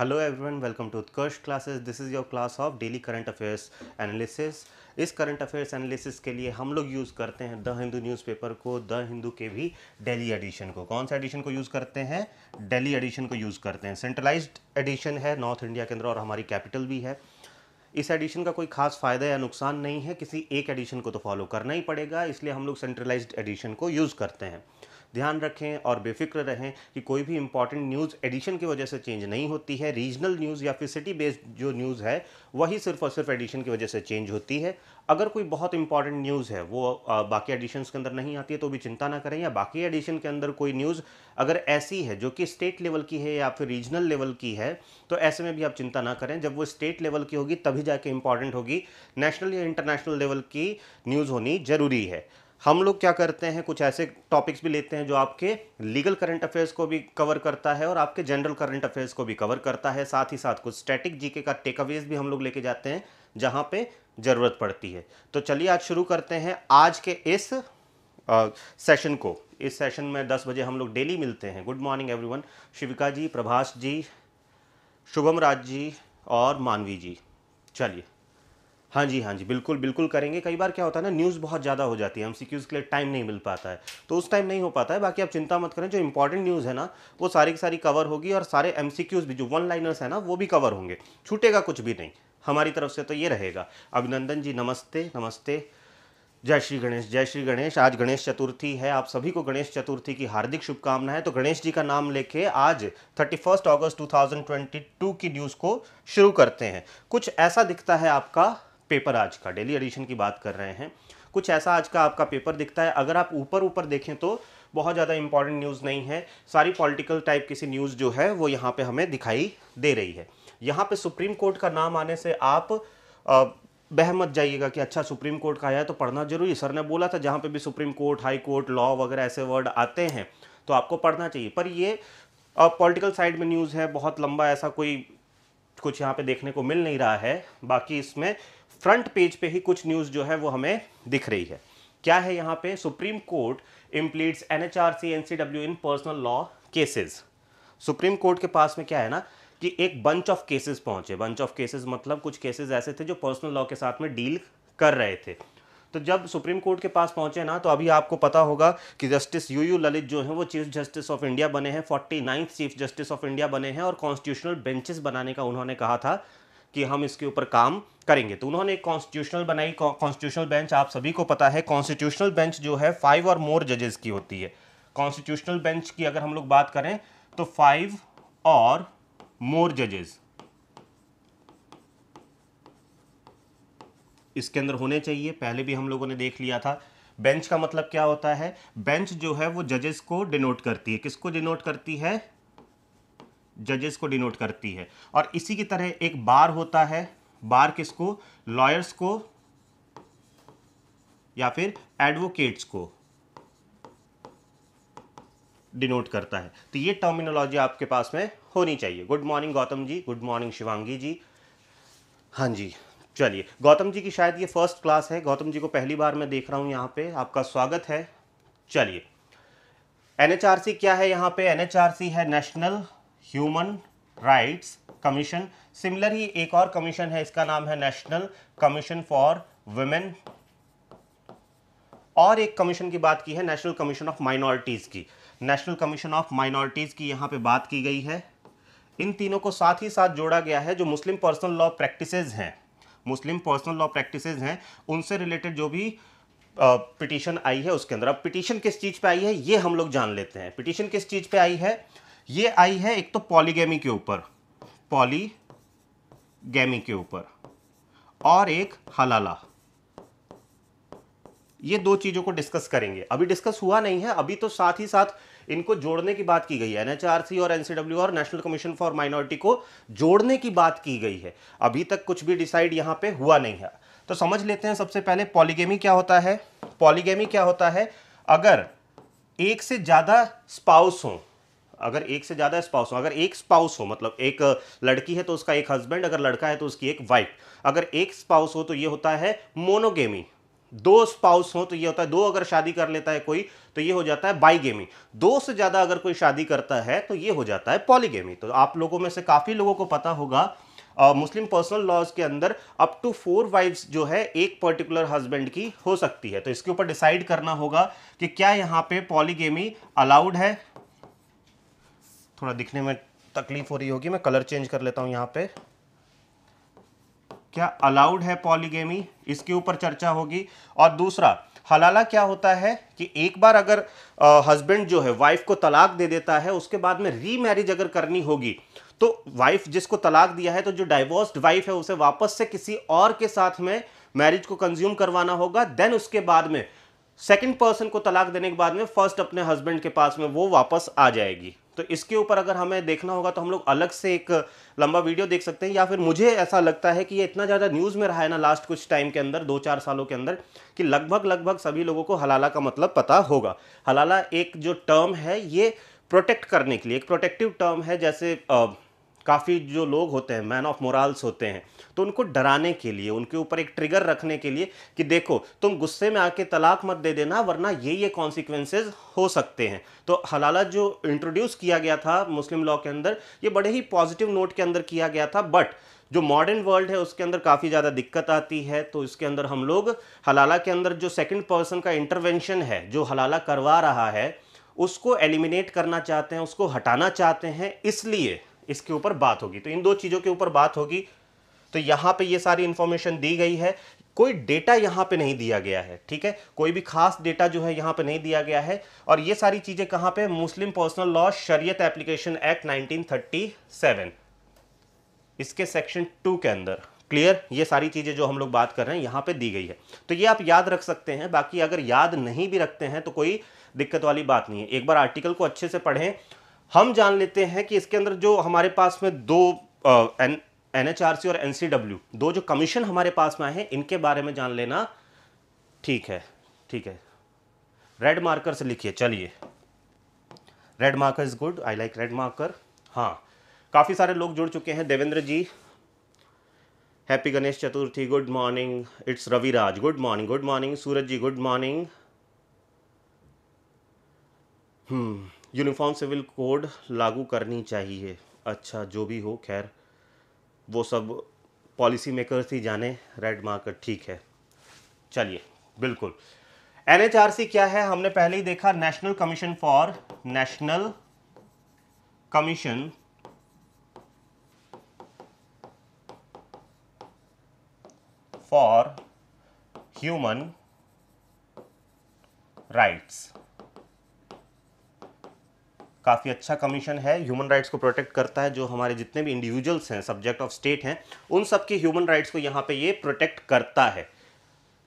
Hello everyone welcome to Utkarsh classes this is your class of daily current affairs analysis इस current affairs analysis के लिए हम लोग use करते हैं द हिंदू न्यूज़पेपर को द हिंदू के भी डेली एडिशन को कौन सा एडिशन को यूज़ करते हैं डेली एडिशन को यूज़ करते हैं सेंट्रलाइज एडिशन है नॉर्थ इंडिया के अंदर और हमारी कैपिटल भी है इस एडिशन का कोई खास फ़ायदा या नुकसान नहीं है किसी एक एडिशन को तो फॉलो करना ही पड़ेगा इसलिए हम लोग सेंट्रलाइज एडिशन को यूज़ करते हैं ध्यान रखें और बेफिक्र रहें कि कोई भी इंपॉर्टेंट न्यूज़ एडिशन की वजह से चेंज नहीं होती है रीजनल न्यूज़ या फिर सिटी बेस्ड जो न्यूज़ है वही सिर्फ और सिर्फ एडिशन की वजह से चेंज होती है अगर कोई बहुत इंपॉर्टेंट न्यूज़ है वो बाकी एडिशन के अंदर नहीं आती है तो भी चिंता ना करें या बाकी एडिशन के अंदर कोई न्यूज़ अगर ऐसी है जो कि स्टेट लेवल की है या फिर रीजनल लेवल की है तो ऐसे में भी आप चिंता ना करें जब वो स्टेट लेवल की होगी तभी जाके इंपॉर्टेंट होगी नेशनल या इंटरनेशनल लेवल की न्यूज़ होनी ज़रूरी है हम लोग क्या करते हैं कुछ ऐसे टॉपिक्स भी लेते हैं जो आपके लीगल करंट अफेयर्स को भी कवर करता है और आपके जनरल करंट अफेयर्स को भी कवर करता है साथ ही साथ कुछ स्टैटिक जीके का टेक अवेज भी हम लोग लेके जाते हैं जहाँ पे ज़रूरत पड़ती है तो चलिए आज शुरू करते हैं आज के इस आ, सेशन को इस सेशन में दस बजे हम लोग डेली मिलते हैं good morning every Shivika ji Prabhash ji Shubham Raj ji और मानवी जी चलिए हाँ जी हाँ जी बिल्कुल बिल्कुल करेंगे कई बार क्या होता है ना न्यूज़ बहुत ज़्यादा हो जाती है एम के लिए टाइम नहीं मिल पाता है तो उस टाइम नहीं हो पाता है बाकी आप चिंता मत करें जो इंपॉर्टेंट न्यूज़ है ना वो सारी की सारी कवर होगी और सारे एम भी जो वन लाइनर्स हैं ना वो भी कवर होंगे छूटेगा कुछ भी नहीं हमारी तरफ से तो ये रहेगा अभिनंदन जी नमस्ते नमस्ते जय श्री गणेश जय श्री गणेश आज गणेश चतुर्थी है आप सभी को गणेश चतुर्थी की हार्दिक शुभकामनाएं तो गणेश जी का नाम लेके आज 31 अगस्त 2022 की न्यूज़ को शुरू करते हैं कुछ ऐसा दिखता है आपका पेपर आज का डेली एडिशन की बात कर रहे हैं कुछ ऐसा आज का आपका पेपर दिखता है अगर आप ऊपर ऊपर देखें तो बहुत ज़्यादा इंपॉर्टेंट न्यूज़ नहीं है सारी पॉलिटिकल टाइप किसी न्यूज़ जो है वो यहाँ पे हमें दिखाई दे रही है यहाँ पे सुप्रीम कोर्ट का नाम आने से आप बहमत बह मत जाइएगा कि अच्छा सुप्रीम कोर्ट का आया तो पढ़ना जरूरी सर ने बोला था जहाँ पे भी Supreme Court High Court law वगैरह ऐसे वर्ड आते हैं तो आपको पढ़ना चाहिए पर ये पॉलिटिकल साइड में न्यूज़ है बहुत लंबा ऐसा कोई कुछ यहाँ पे देखने को मिल नहीं रहा है बाकी इसमें फ्रंट पेज पे ही कुछ न्यूज़ जो है वो हमें दिख रही है क्या है यहाँ पे Supreme Court impleads N H R C N C W in personal law cases Supreme Court के पास में क्या है ना कि एक बंच ऑफ केसेस पहुंचे बंच ऑफ केसेस मतलब कुछ केसेस ऐसे थे जो पर्सनल लॉ के साथ में डील कर रहे थे तो जब सुप्रीम कोर्ट के पास पहुंचे ना तो अभी आपको पता होगा कि जस्टिस यू यू ललित जो हैं वो चीफ जस्टिस ऑफ इंडिया बने हैं forty ninth chief justice of India बने हैं और कॉन्स्टिट्यूशनल बेंचेस बनाने का उन्होंने कहा था कि हम इसके ऊपर काम करेंगे तो उन्होंने एक कॉन्स्टिट्यूशनल बनाई कॉन्स्टिट्यूशनल बेंच आप सभी को पता है कॉन्स्टिट्यूशनल बेंच जो है फाइव और मोर जजेस की होती है कॉन्स्टिट्यूशनल बेंच की अगर हम लोग बात करें तो फाइव और मोर जजेस इसके अंदर होने चाहिए पहले भी हम लोगों ने देख लिया था बेंच का मतलब क्या होता है बेंच जो है वो जजेस को डिनोट करती है किसको डिनोट करती है जजेस को डिनोट करती है और इसी की तरह एक बार होता है बार किसको लॉयर्स को या फिर एडवोकेट्स को डिनोट करता है तो ये टर्मिनोलॉजी आपके पास में होनी चाहिए good morning Gautam ji good morning Shivangi ji हाँ जी चलिए गौतम जी की शायद ये फर्स्ट क्लास है गौतम जी को पहली बार मैं देख रहा हूँ यहाँ पे आपका स्वागत है चलिए एनएचआरसी क्या है यहाँ पे एनएचआरसी है national human rights commission similar ही एक और कमीशन है इसका नाम है नेशनल कमीशन फॉर वुमेन और एक कमीशन की बात की है नेशनल कमीशन ऑफ माइनॉरिटीज़ की नेशनल कमीशन ऑफ माइनॉरिटीज़ की यहां पे बात की गई है इन तीनों को साथ ही साथ जोड़ा गया है जो मुस्लिम पर्सनल लॉ प्रैक्टिसेज हैं मुस्लिम पर्सनल लॉ प्रैक्टिसेज हैं उनसे रिलेटेड जो भी पिटिशन आई है उसके अंदर अब पिटिशन किस चीज़ पे आई है ये हम लोग जान लेते हैं पिटिशन किस चीज़ पे आई है ये आई है एक तो पॉलीगेमी के ऊपर पॉलीगेमी के ऊपर और एक हलाला ये दो चीज़ों को डिस्कस करेंगे अभी डिस्कस हुआ नहीं है अभी तो साथ ही साथ इनको जोड़ने की बात की गई है एनएचआरसी और एनसीडब्ल्यू और नेशनल कमीशन फॉर माइनॉरिटी को जोड़ने की बात की गई है अभी तक कुछ भी डिसाइड यहां पे हुआ नहीं है तो समझ लेते हैं सबसे पहले पॉलीगेमी क्या होता है पॉलीगेमी क्या होता है अगर एक से ज़्यादा स्पाउस हों अगर एक से ज़्यादा स्पाउस हो अगर एक स्पाउस हो मतलब एक लड़की है तो उसका एक हस्बैंड अगर लड़का है तो उसकी एक वाइफ अगर एक स्पाउस हो तो ये होता है मोनोगेमी दो स्पाउस हो तो ये होता है दो अगर शादी कर लेता है कोई तो ये हो जाता है बाईगेमी दो से ज़्यादा अगर कोई शादी करता है तो ये हो जाता है पॉलीगेमी तो आप लोगों में से काफ़ी लोगों को पता होगा मुस्लिम पर्सनल लॉज के अंदर अप टू फोर वाइफ्स जो है एक पर्टिकुलर हस्बैंड की हो सकती है तो इसके ऊपर डिसाइड करना होगा कि क्या यहाँ पे पॉलीगेमी अलाउड है थोड़ा दिखने में तकलीफ हो रही होगी मैं कलर चेंज कर लेता हूँ यहाँ पे क्या अलाउड है पॉलीगेमी इसके ऊपर चर्चा होगी और दूसरा हलाला क्या होता है कि एक बार अगर हस्बैंड जो है वाइफ को तलाक दे देता है उसके बाद में रीमैरिज अगर करनी होगी तो वाइफ जिसको तलाक दिया है तो जो डाइवोर्स्ड वाइफ है उसे वापस से किसी और के साथ में मैरिज को कंज्यूम करवाना होगा देन उसके बाद में सेकंड पर्सन को तलाक देने के बाद में फर्स्ट अपने हस्बैंड के पास में वो वापस आ जाएगी तो इसके ऊपर अगर हमें देखना होगा तो हम लोग अलग से एक लंबा वीडियो देख सकते हैं या फिर मुझे ऐसा लगता है कि ये इतना ज़्यादा न्यूज़ में रहा है ना लास्ट कुछ टाइम के अंदर दो चार सालों के अंदर कि लगभग लगभग सभी लोगों को हलाला का मतलब पता होगा हलाला एक जो टर्म है ये प्रोटेक्ट करने के लिए एक प्रोटेक्टिव टर्म है जैसे आ, काफ़ी जो लोग होते हैं मैन ऑफ मोरल्स होते हैं तो उनको डराने के लिए उनके ऊपर एक ट्रिगर रखने के लिए कि देखो तुम गुस्से में आके तलाक मत दे देना वरना ये ये कॉन्सिक्वेंसेज हो सकते हैं तो हलाला जो इंट्रोड्यूस किया गया था मुस्लिम लॉ के अंदर ये बड़े ही पॉजिटिव नोट के अंदर किया गया था बट जो मॉडर्न वर्ल्ड है उसके अंदर काफ़ी ज़्यादा दिक्कत आती है तो इसके अंदर हम लोग हलाला के अंदर जो सेकेंड पर्सन का इंटरवेंशन है जो हलाला करवा रहा है उसको एलिमिनेट करना चाहते हैं उसको हटाना चाहते हैं इसलिए इसके ऊपर बात होगी तो इन दो चीज़ों के ऊपर बात होगी तो यहां पे ये सारी इंफॉर्मेशन दी गई है कोई डेटा यहां पे नहीं दिया गया है ठीक है कोई भी खास डेटा जो है यहां पे नहीं दिया गया है और ये सारी चीज़ें कहां पे मुस्लिम पर्सनल लॉ शरीयत एप्लीकेशन एक्ट 1937 इसके सेक्शन टू के अंदर क्लियर ये सारी चीज़ें जो हम लोग बात कर रहे हैं यहां पे दी गई है तो ये आप याद रख सकते हैं बाकी अगर याद नहीं भी रखते हैं तो कोई दिक्कत वाली बात नहीं है एक बार आर्टिकल को अच्छे से पढ़ें हम जान लेते हैं कि इसके अंदर जो हमारे पास में दो N N H R C और एन सी डब्ल्यू दो जो कमीशन हमारे पास में आए हैं इनके बारे में जान लेना ठीक है ठीक है रेड मार्कर से लिखिए चलिए red marker is good I like red marker हाँ काफ़ी सारे लोग जुड़ चुके हैं Devendra ji happy Ganesh Chaturthi good morning it's Raviraj good morning good morning Suraj ji good morning hmm uniform civil code लागू करनी चाहिए अच्छा जो भी हो खैर वो सब पॉलिसी मेकर्स ही जाने रेड मार्क ठीक है चलिए बिल्कुल एनएचआरसी क्या है हमने पहले ही देखा national commission for national commission for human rights काफ़ी अच्छा कमीशन है ह्यूमन राइट्स को प्रोटेक्ट करता है जो हमारे जितने भी इंडिविजुअल्स हैं सब्जेक्ट ऑफ स्टेट हैं उन सब के ह्यूमन राइट्स को यहाँ पे ये प्रोटेक्ट करता है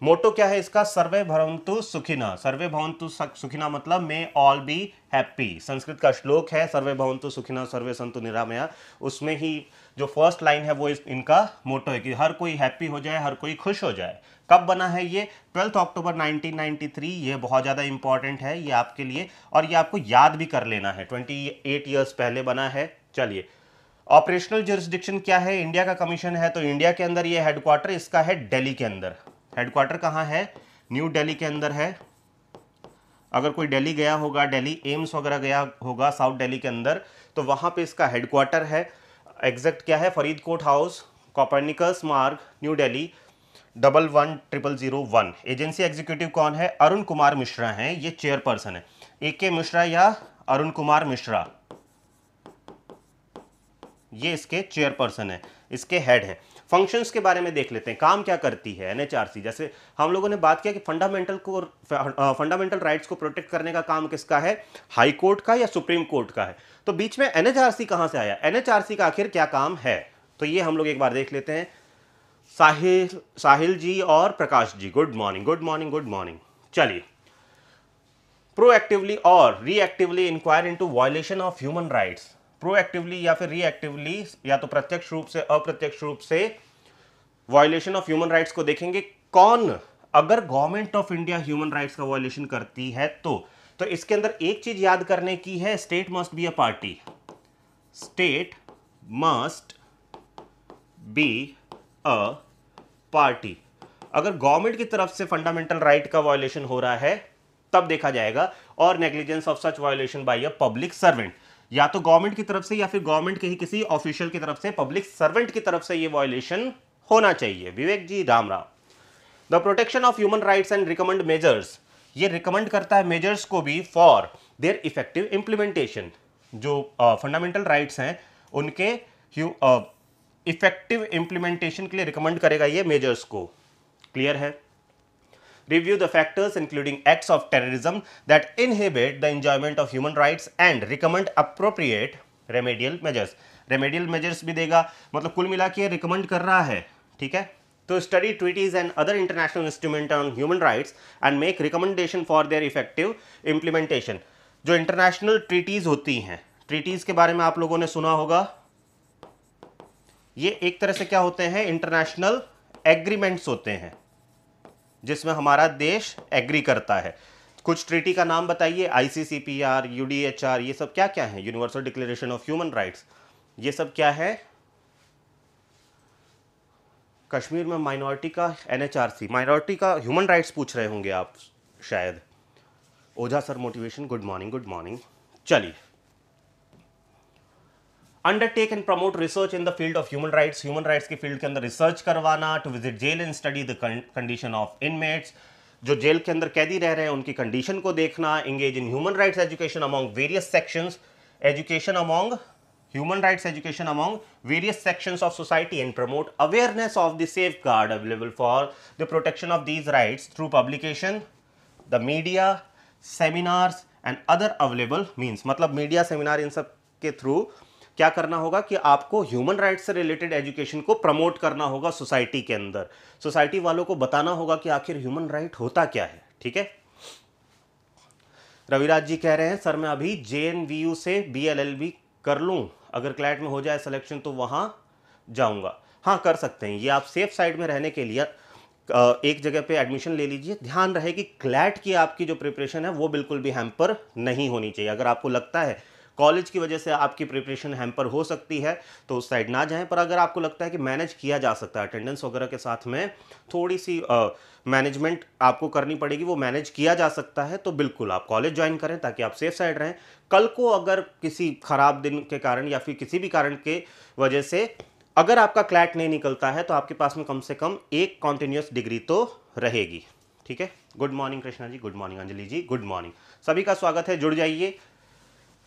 मोटो क्या है इसका सर्वे भवंतु सुखिना सर्वे भवंतु सुखिना मतलब may all be happy Sanskrit का श्लोक है सर्वे भवंतु सुखिना सर्वे संतु निरामया उसमें ही जो फर्स्ट लाइन है वो इस, इनका मोटो है कि हर कोई हैप्पी हो जाए हर कोई खुश हो जाए कब बना है ये ट्वेल्थ अक्टूबर 1993 ये बहुत ज़्यादा इंपॉर्टेंट है ये आपके लिए और ये आपको याद भी कर लेना है ट्वेंटी एट पहले बना है चलिए ऑपरेशनल जोरिस्डिक्शन क्या है इंडिया का कमीशन है तो इंडिया के अंदर ये हेडक्वार्टर इसका है दिल्ली के अंदर हेडक्वार्टर कहाँ है न्यू दिल्ली के अंदर है अगर कोई दिल्ली गया होगा दिल्ली एम्स वगैरह गया होगा साउथ दिल्ली के अंदर तो वहाँ पे इसका हेडक्वार्टर है एग्जैक्ट क्या है Faridkot house Copernicus Marg new Delhi double one triple zero one agency executive कौन है अरुण कुमार मिश्रा हैं ये चेयरपर्सन है ए के मिश्रा या अरुण कुमार मिश्रा ये इसके चेयरपर्सन है इसके हेड हैं फंक्शंस के बारे में देख लेते हैं काम क्या करती है एनएचआरसी जैसे हम लोगों ने बात किया कि फंडामेंटल को फंडामेंटल राइट्स को प्रोटेक्ट करने का काम किसका है हाई कोर्ट का या सुप्रीम कोर्ट का है तो बीच में एनएचआरसी कहां से आया एनएचआरसी का आखिर क्या काम है तो ये हम लोग एक बार देख लेते हैं साहिल साहिल जी और Prakash ji good morning good morning good morning चलिए प्रोएक्टिवली और reactively inquire into violation of human rights proactively या फिर रिएक्टिवली या तो प्रत्यक्ष रूप से अप्रत्यक्ष रूप से वायोलेशन ऑफ ह्यूमन राइट्स को देखेंगे कौन अगर government of India human rights का वायोलेशन करती है तो तो इसके अंदर एक चीज याद करने की है state must be a party state must be a party अगर गवर्नमेंट की तरफ से फंडामेंटल राइट right का वायोलेशन हो रहा है तब देखा जाएगा और negligence of such violation by a public servant या तो गवर्नमेंट की तरफ से या फिर गवर्नमेंट के ही किसी ऑफिशियल की तरफ से पब्लिक सर्वेंट की तरफ से ये वॉयलेशन होना चाहिए Vivek ji Ram Ram the protection of human rights and recommend measures ये रिकमेंड करता है मेजर्स को भी फॉर देयर इफेक्टिव इंप्लीमेंटेशन जो फंडामेंटल uh, राइट्स हैं उनके इफेक्टिव uh, के लिए रिकमेंड करेगा ये मेजर्स को क्लियर है review the factors including acts of terrorism that inhibit the enjoyment of human rights and recommend appropriate remedial measures. remedial measures bhi dega matlab kul mila ke recommend kar raha hai theek hai to study treaties and other international instrument on human rights and make recommendation for their effective implementation jo international treaties hoti hain treaties ke bare mein aap logo ne suna hoga ये एक तरह से क्या होते हैं international agreements होते हैं जिसमें हमारा देश एग्री करता है कुछ ट्रीटी का नाम बताइए ICCPR UDHR P R U D H R ये सब क्या क्या है universal declaration of human rights ये सब क्या है कश्मीर में माइनॉरिटी का N H R C minority का ह्यूमन राइट्स पूछ रहे होंगे आप शायद Ojha sir motivation good morning good morning चलिए undertake and promote research in the field of human rights human rights की फील्ड के अंदर रिसर्च करवाना to visit jail and study the condition of inmates जो जेल के अंदर कैदी रह रहे हैं उनकी कंडीशन को देखना engage in human rights education among various sections education among human rights education among various section of society and promote awareness of the safeguard available for the protection of these rights through publication the media seminars and other available means मतलब media seminar इन सब के through क्या करना होगा कि आपको human rights से रिलेटेड एजुकेशन को प्रमोट करना होगा सोसाइटी के अंदर सोसाइटी वालों को बताना होगा कि आखिर ह्यूमन राइट होता क्या है ठीक है रविराज जी कह रहे हैं सर मैं अभी जे से बी कर लूँ अगर क्लैट में हो जाए सिलेक्शन तो वहाँ जाऊँगा हाँ कर सकते हैं ये आप सेफ साइड में रहने के लिए एक जगह पे एडमिशन ले लीजिए ध्यान रहे कि क्लैट की आपकी जो प्रिपरेशन है वो बिल्कुल भी हैम्पर नहीं होनी चाहिए अगर आपको लगता है कॉलेज की वजह से आपकी प्रिपरेशन हैम्पर हो सकती है तो उस साइड ना जाएं पर अगर आपको लगता है कि मैनेज किया जा सकता है अटेंडेंस वगैरह के साथ में थोड़ी सी मैनेजमेंट आपको करनी पड़ेगी वो मैनेज किया जा सकता है तो बिल्कुल आप कॉलेज ज्वाइन करें ताकि आप सेफ साइड रहें कल को अगर किसी ख़राब दिन के कारण या फिर किसी भी कारण के वजह से अगर आपका क्लैट नहीं निकलता है तो आपके पास में कम से कम एक कॉन्टिन्यूस डिग्री तो रहेगी ठीक है good morning Krishna ji good morning Anjali ji good morning सभी का स्वागत है जुड़ जाइए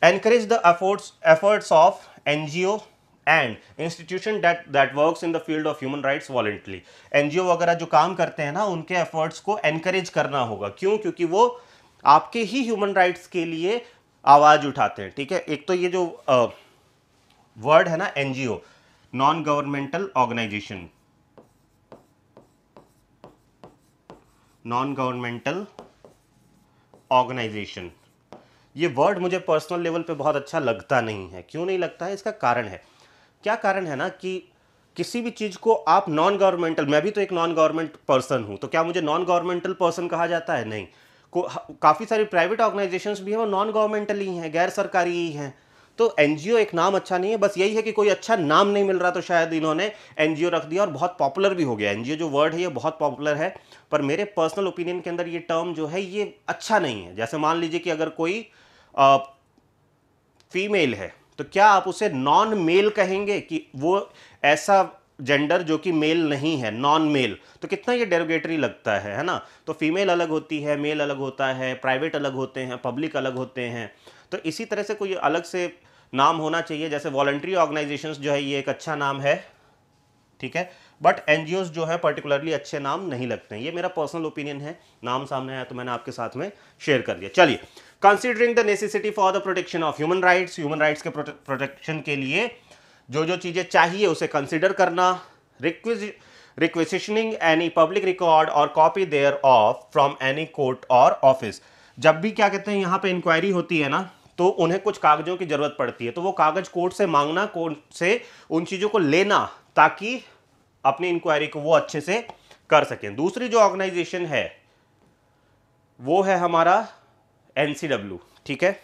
encourage the efforts efforts of NGO and institution that that work in the field of human rights voluntarily NGO वगैरह जो काम करते हैं ना उनके एफर्ट्स को एनकरेज करना होगा क्यों क्योंकि वो आपके ही ह्यूमन राइट्स के लिए आवाज़ उठाते हैं ठीक है एक तो ये जो वर्ड है ना NGO non governmental organization non governmental organization ये वर्ड मुझे पर्सनल लेवल पे बहुत अच्छा लगता नहीं है क्यों नहीं लगता है इसका कारण है क्या कारण है ना कि किसी भी चीज़ को आप नॉन गवर्नमेंटल मैं भी तो एक नॉन गवर्नमेंट पर्सन हूँ तो क्या मुझे नॉन गवर्नमेंटल पर्सन कहा जाता है नहीं को काफ़ी सारी प्राइवेट ऑर्गेनाइजेशंस भी हैं वो नॉन गवर्नमेंटल ही हैं गैर सरकारी ही हैं तो एनजीओ एक नाम अच्छा नहीं है बस यही है कि कोई अच्छा नाम नहीं मिल रहा तो शायद इन्होंने एनजीओ रख दिया और बहुत पॉपुलर भी हो गया एनजीओ जो वर्ड है ये बहुत पॉपुलर है पर मेरे पर्सनल ओपिनियन के अंदर ये टर्म जो है ये अच्छा नहीं है जैसे मान लीजिए कि अगर कोई आ, फीमेल है तो क्या आप उसे नॉन मेल कहेंगे कि वो ऐसा जेंडर जो कि मेल नहीं है नॉन मेल तो कितना ये डेरोगेटरी लगता है है ना तो फीमेल अलग होती है मेल अलग होता है प्राइवेट अलग होते हैं पब्लिक अलग होते हैं तो इसी तरह से कोई अलग से नाम होना चाहिए जैसे वॉलंट्री ऑर्गेनाइजेशन जो है ये एक अच्छा नाम है ठीक है बट एन जो है पर्टिकुलरली अच्छे नाम नहीं लगते हैं ये मेरा पर्सनल ओपिनियन है नाम सामने आया तो मैंने आपके साथ में शेयर कर दिया चलिए considering the necessity for the protection of human rights human rights के प्रोटेक्शन के लिए जो जो चीज़ें चाहिए उसे कंसिडर करना रिक्विज requisitioning any public record or copy thereof from any court or office जब भी क्या कहते हैं यहाँ पे इंक्वायरी होती है ना तो उन्हें कुछ कागजों की ज़रूरत पड़ती है तो वो कागज़ कोर्ट से मांगना कोर्ट से उन चीज़ों को लेना ताकि अपनी इंक्वायरी को वो अच्छे से कर सकें दूसरी जो ऑर्गेनाइजेशन है वो है हमारा एन ठीक है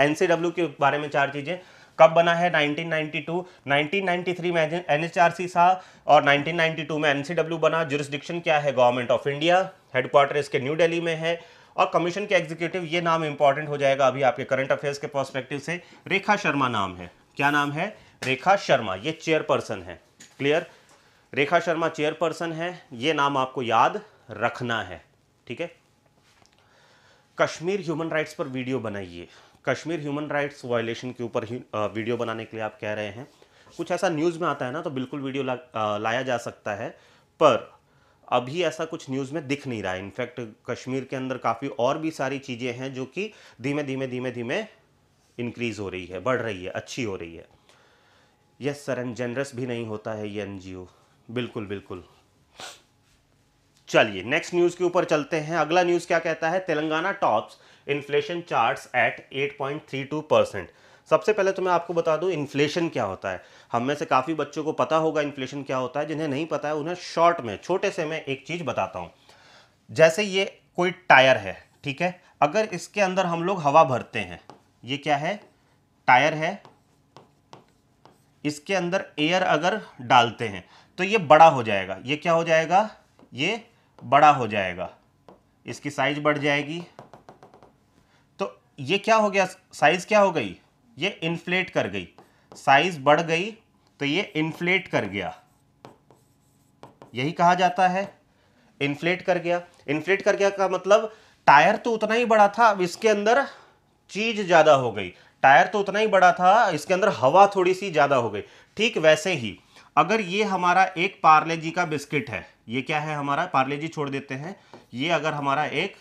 एनसीडब्ल्यू के बारे में चार चीज़ें कब बना है 1992, 1993 में एनएचआरसी था और 1992 में एनसीडब्ल्यू बना जुरिस्डिक्शन क्या है गवर्नमेंट ऑफ इंडिया हेडक्वार्टर इसके न्यू दिल्ली में है और कमीशन के एग्जीक्यूटिव ये नाम इंपॉर्टेंट हो जाएगा अभी आपके करंट अफेयर्स के पर्सपेक्टिव से रेखा शर्मा नाम है क्या नाम है रेखा शर्मा ये चेयरपर्सन है क्लियर रेखा शर्मा चेयरपर्सन है ये नाम आपको याद रखना है ठीक है कश्मीर ह्यूमन राइट्स पर वीडियो बनाइए कश्मीर ह्यूमन राइट्स वायलेशन के ऊपर वीडियो बनाने के लिए आप कह रहे हैं कुछ ऐसा न्यूज़ में आता है ना तो बिल्कुल वीडियो ला, आ, लाया जा सकता है पर अभी ऐसा कुछ न्यूज़ में दिख नहीं रहा है इनफैक्ट कश्मीर के अंदर काफ़ी और भी सारी चीज़ें हैं जो कि धीमे धीमे धीमे धीमे इंक्रीज़ हो रही है बढ़ रही है अच्छी हो रही है यस सर एंड जनरस भी नहीं होता है ये एनजीओ बिल्कुल बिल्कुल चलिए नेक्स्ट न्यूज़ के ऊपर चलते हैं अगला न्यूज़ क्या कहता है Telangana tops inflation charts at 8.32 percent सबसे पहले तो मैं आपको बता दूं इन्फ्लेशन क्या होता है हम में से काफ़ी बच्चों को पता होगा इन्फ्लेशन क्या होता है जिन्हें नहीं पता है उन्हें शॉर्ट में छोटे से मैं एक चीज़ बताता हूँ जैसे ये कोई टायर है ठीक है अगर इसके अंदर हम लोग हवा भरते हैं ये क्या है टायर है इसके अंदर एयर अगर डालते हैं तो ये बड़ा हो जाएगा ये क्या हो जाएगा ये बड़ा हो जाएगा इसकी साइज बढ़ जाएगी तो ये क्या हो गया साइज क्या हो गई ये इन्फ्लेट कर गई साइज बढ़ गई तो ये इन्फ्लेट कर गया यही कहा जाता है इन्फ्लेट कर गया इन्फ्लेट कर गया का मतलब टायर तो उतना ही बड़ा था अब इसके अंदर चीज ज्यादा हो गई टायर तो उतना ही बड़ा था इसके अंदर हवा थोड़ी सी ज्यादा हो गई ठीक वैसे ही अगर ये हमारा एक पार्ले जी का बिस्किट है ये क्या है हमारा पार्ले जी छोड़ देते हैं ये अगर हमारा एक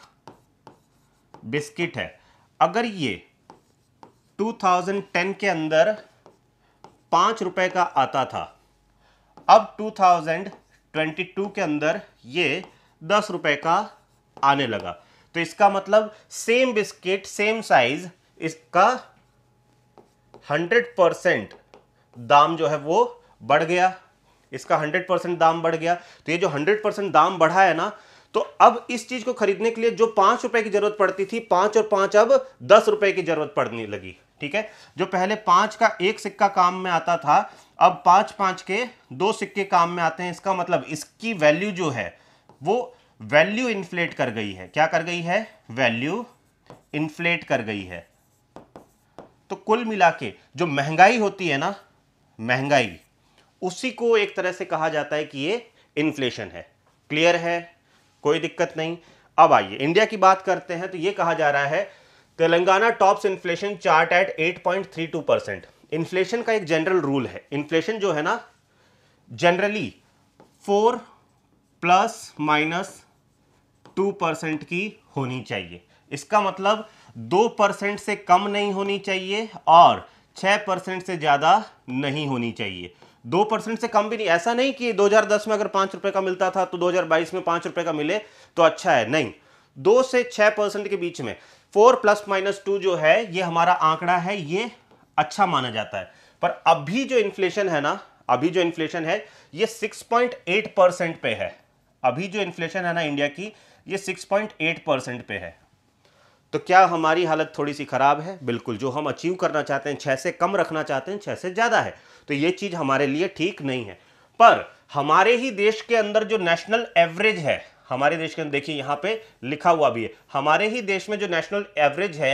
बिस्किट है अगर ये 2010 के अंदर पांच रुपए का आता था अब 2022 के अंदर ये दस रुपए का आने लगा तो इसका मतलब सेम बिस्किट सेम साइज इसका 100 परसेंट दाम जो है वो बढ़ गया इसका 100 परसेंट दाम बढ़ गया तो ये जो 100 परसेंट दाम बढ़ा है ना तो अब इस चीज़ को खरीदने के लिए जो पांच रुपए की ज़रूरत पड़ती थी पांच और पांच अब दस रुपए की ज़रूरत पड़ने लगी ठीक है जो पहले पांच का एक सिक्का काम में आता था अब पांच पांच के दो सिक्के काम में आते हैं इसका मतलब इसकी वैल्यू जो है वो वैल्यू इन्फ्लेट कर गई है क्या कर गई है वैल्यू इन्फ्लेट कर गई है तो कुल मिला के जो महंगाई होती है ना महंगाई उसी को एक तरह से कहा जाता है कि ये इन्फ्लेशन है क्लियर है कोई दिक्कत नहीं अब आइए इंडिया की बात करते हैं तो ये कहा जा रहा है Telangana tops inflation chart at 8.32 percent inflation का एक जनरल रूल है इन्फ्लेशन जो है ना generally four plus minus two percent की होनी चाहिए इसका मतलब दो परसेंट से कम नहीं होनी चाहिए और छह परसेंट से ज़्यादा नहीं होनी चाहिए दो परसेंट से कम भी नहीं ऐसा नहीं कि 2010 में अगर पांच रुपए का मिलता था तो 2022 में पांच रुपए का मिले तो अच्छा है नहीं दो से छह परसेंट के बीच में फोर प्लस माइनस टू जो है ये हमारा आंकड़ा है ये अच्छा माना जाता है पर अभी जो इन्फ्लेशन है ना अभी जो इन्फ्लेशन है ये 6.8 परसेंट पे है अभी जो इन्फ्लेशन है ना इंडिया की ये 6.8 परसेंट पे है तो क्या हमारी हालत थोड़ी सी ख़राब है बिल्कुल जो हम अचीव करना चाहते हैं छः से कम रखना चाहते हैं छः से ज़्यादा है तो ये चीज़ हमारे लिए ठीक नहीं है पर हमारे ही देश के अंदर जो नेशनल एवरेज है हमारे देश के अंदर देखिए यहां पे लिखा हुआ भी है हमारे ही देश में जो नेशनल एवरेज है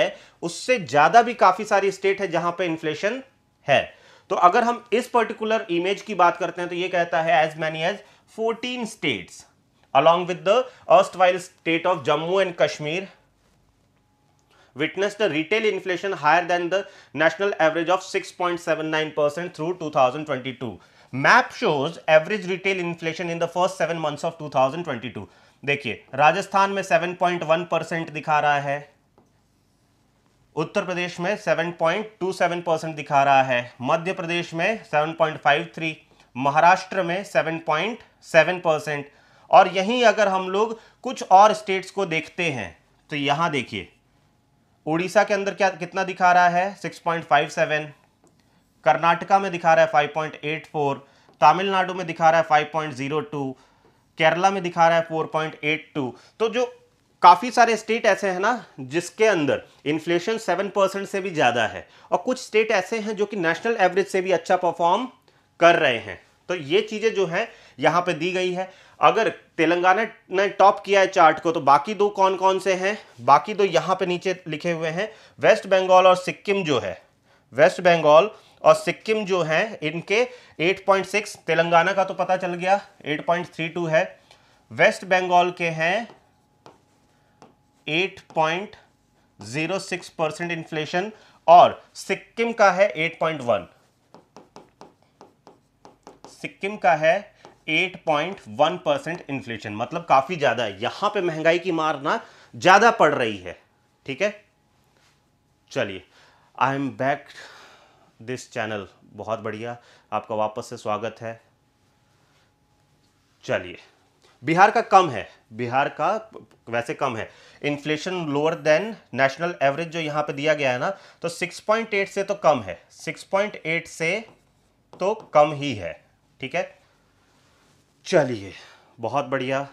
उससे ज्यादा भी काफी सारी स्टेट है जहां पे इन्फ्लेशन है तो अगर हम इस पर्टिकुलर इमेज की बात करते हैं तो ये कहता है as many as 14 states along with the state of Jammu and Kashmir witness the retail inflation higher than the national average of six point seven nine percent through two thousand twenty two map shows average retail inflation in the first seven months of two देखिए राजस्थान में 7.1 percent दिखा रहा है उत्तर प्रदेश में 7.27 percent दिखा रहा है मध्य प्रदेश में 7.53 महाराष्ट्र में 7.7 परसेंट और यहीं अगर हम लोग कुछ और स्टेट्स को देखते हैं तो यहां देखिए उड़ीसा के अंदर क्या कितना दिखा रहा है 6.57 कर्नाटका में दिखा रहा है 5.84 तमिलनाडु में दिखा रहा है 5.02 केरला में दिखा रहा है 4.82 तो जो काफ़ी सारे स्टेट ऐसे हैं ना जिसके अंदर इन्फ्लेशन सेवन परसेंट से भी ज़्यादा है और कुछ स्टेट ऐसे हैं जो कि नेशनल एवरेज से भी अच्छा परफॉर्म कर रहे हैं तो ये चीज़ें जो हैं यहाँ पे दी गई है अगर तेलंगाना ने टॉप किया है चार्ट को तो बाकी दो कौन कौन से हैं बाकी दो यहाँ पे नीचे लिखे हुए हैं वेस्ट बंगाल और सिक्किम जो है वेस्ट बंगाल और सिक्किम जो है इनके 8.6 तेलंगाना का तो पता चल गया 8.32 है वेस्ट बंगाल के हैं 8.06 परसेंट इन्फ्लेशन और सिक्किम का है 8.1 सिक्किम का है 8.1 परसेंट इन्फ्लेशन मतलब काफी ज्यादा है यहां पे महंगाई की मार ना ज्यादा पड़ रही है ठीक है चलिए I am back this channel बहुत बढ़िया आपका वापस से स्वागत है चलिए बिहार का कम है बिहार का वैसे कम है inflation lower than national average जो यहां पे दिया गया है ना तो 6.8 से तो कम है 6.8 से तो कम ही है ठीक है चलिए बहुत बढ़िया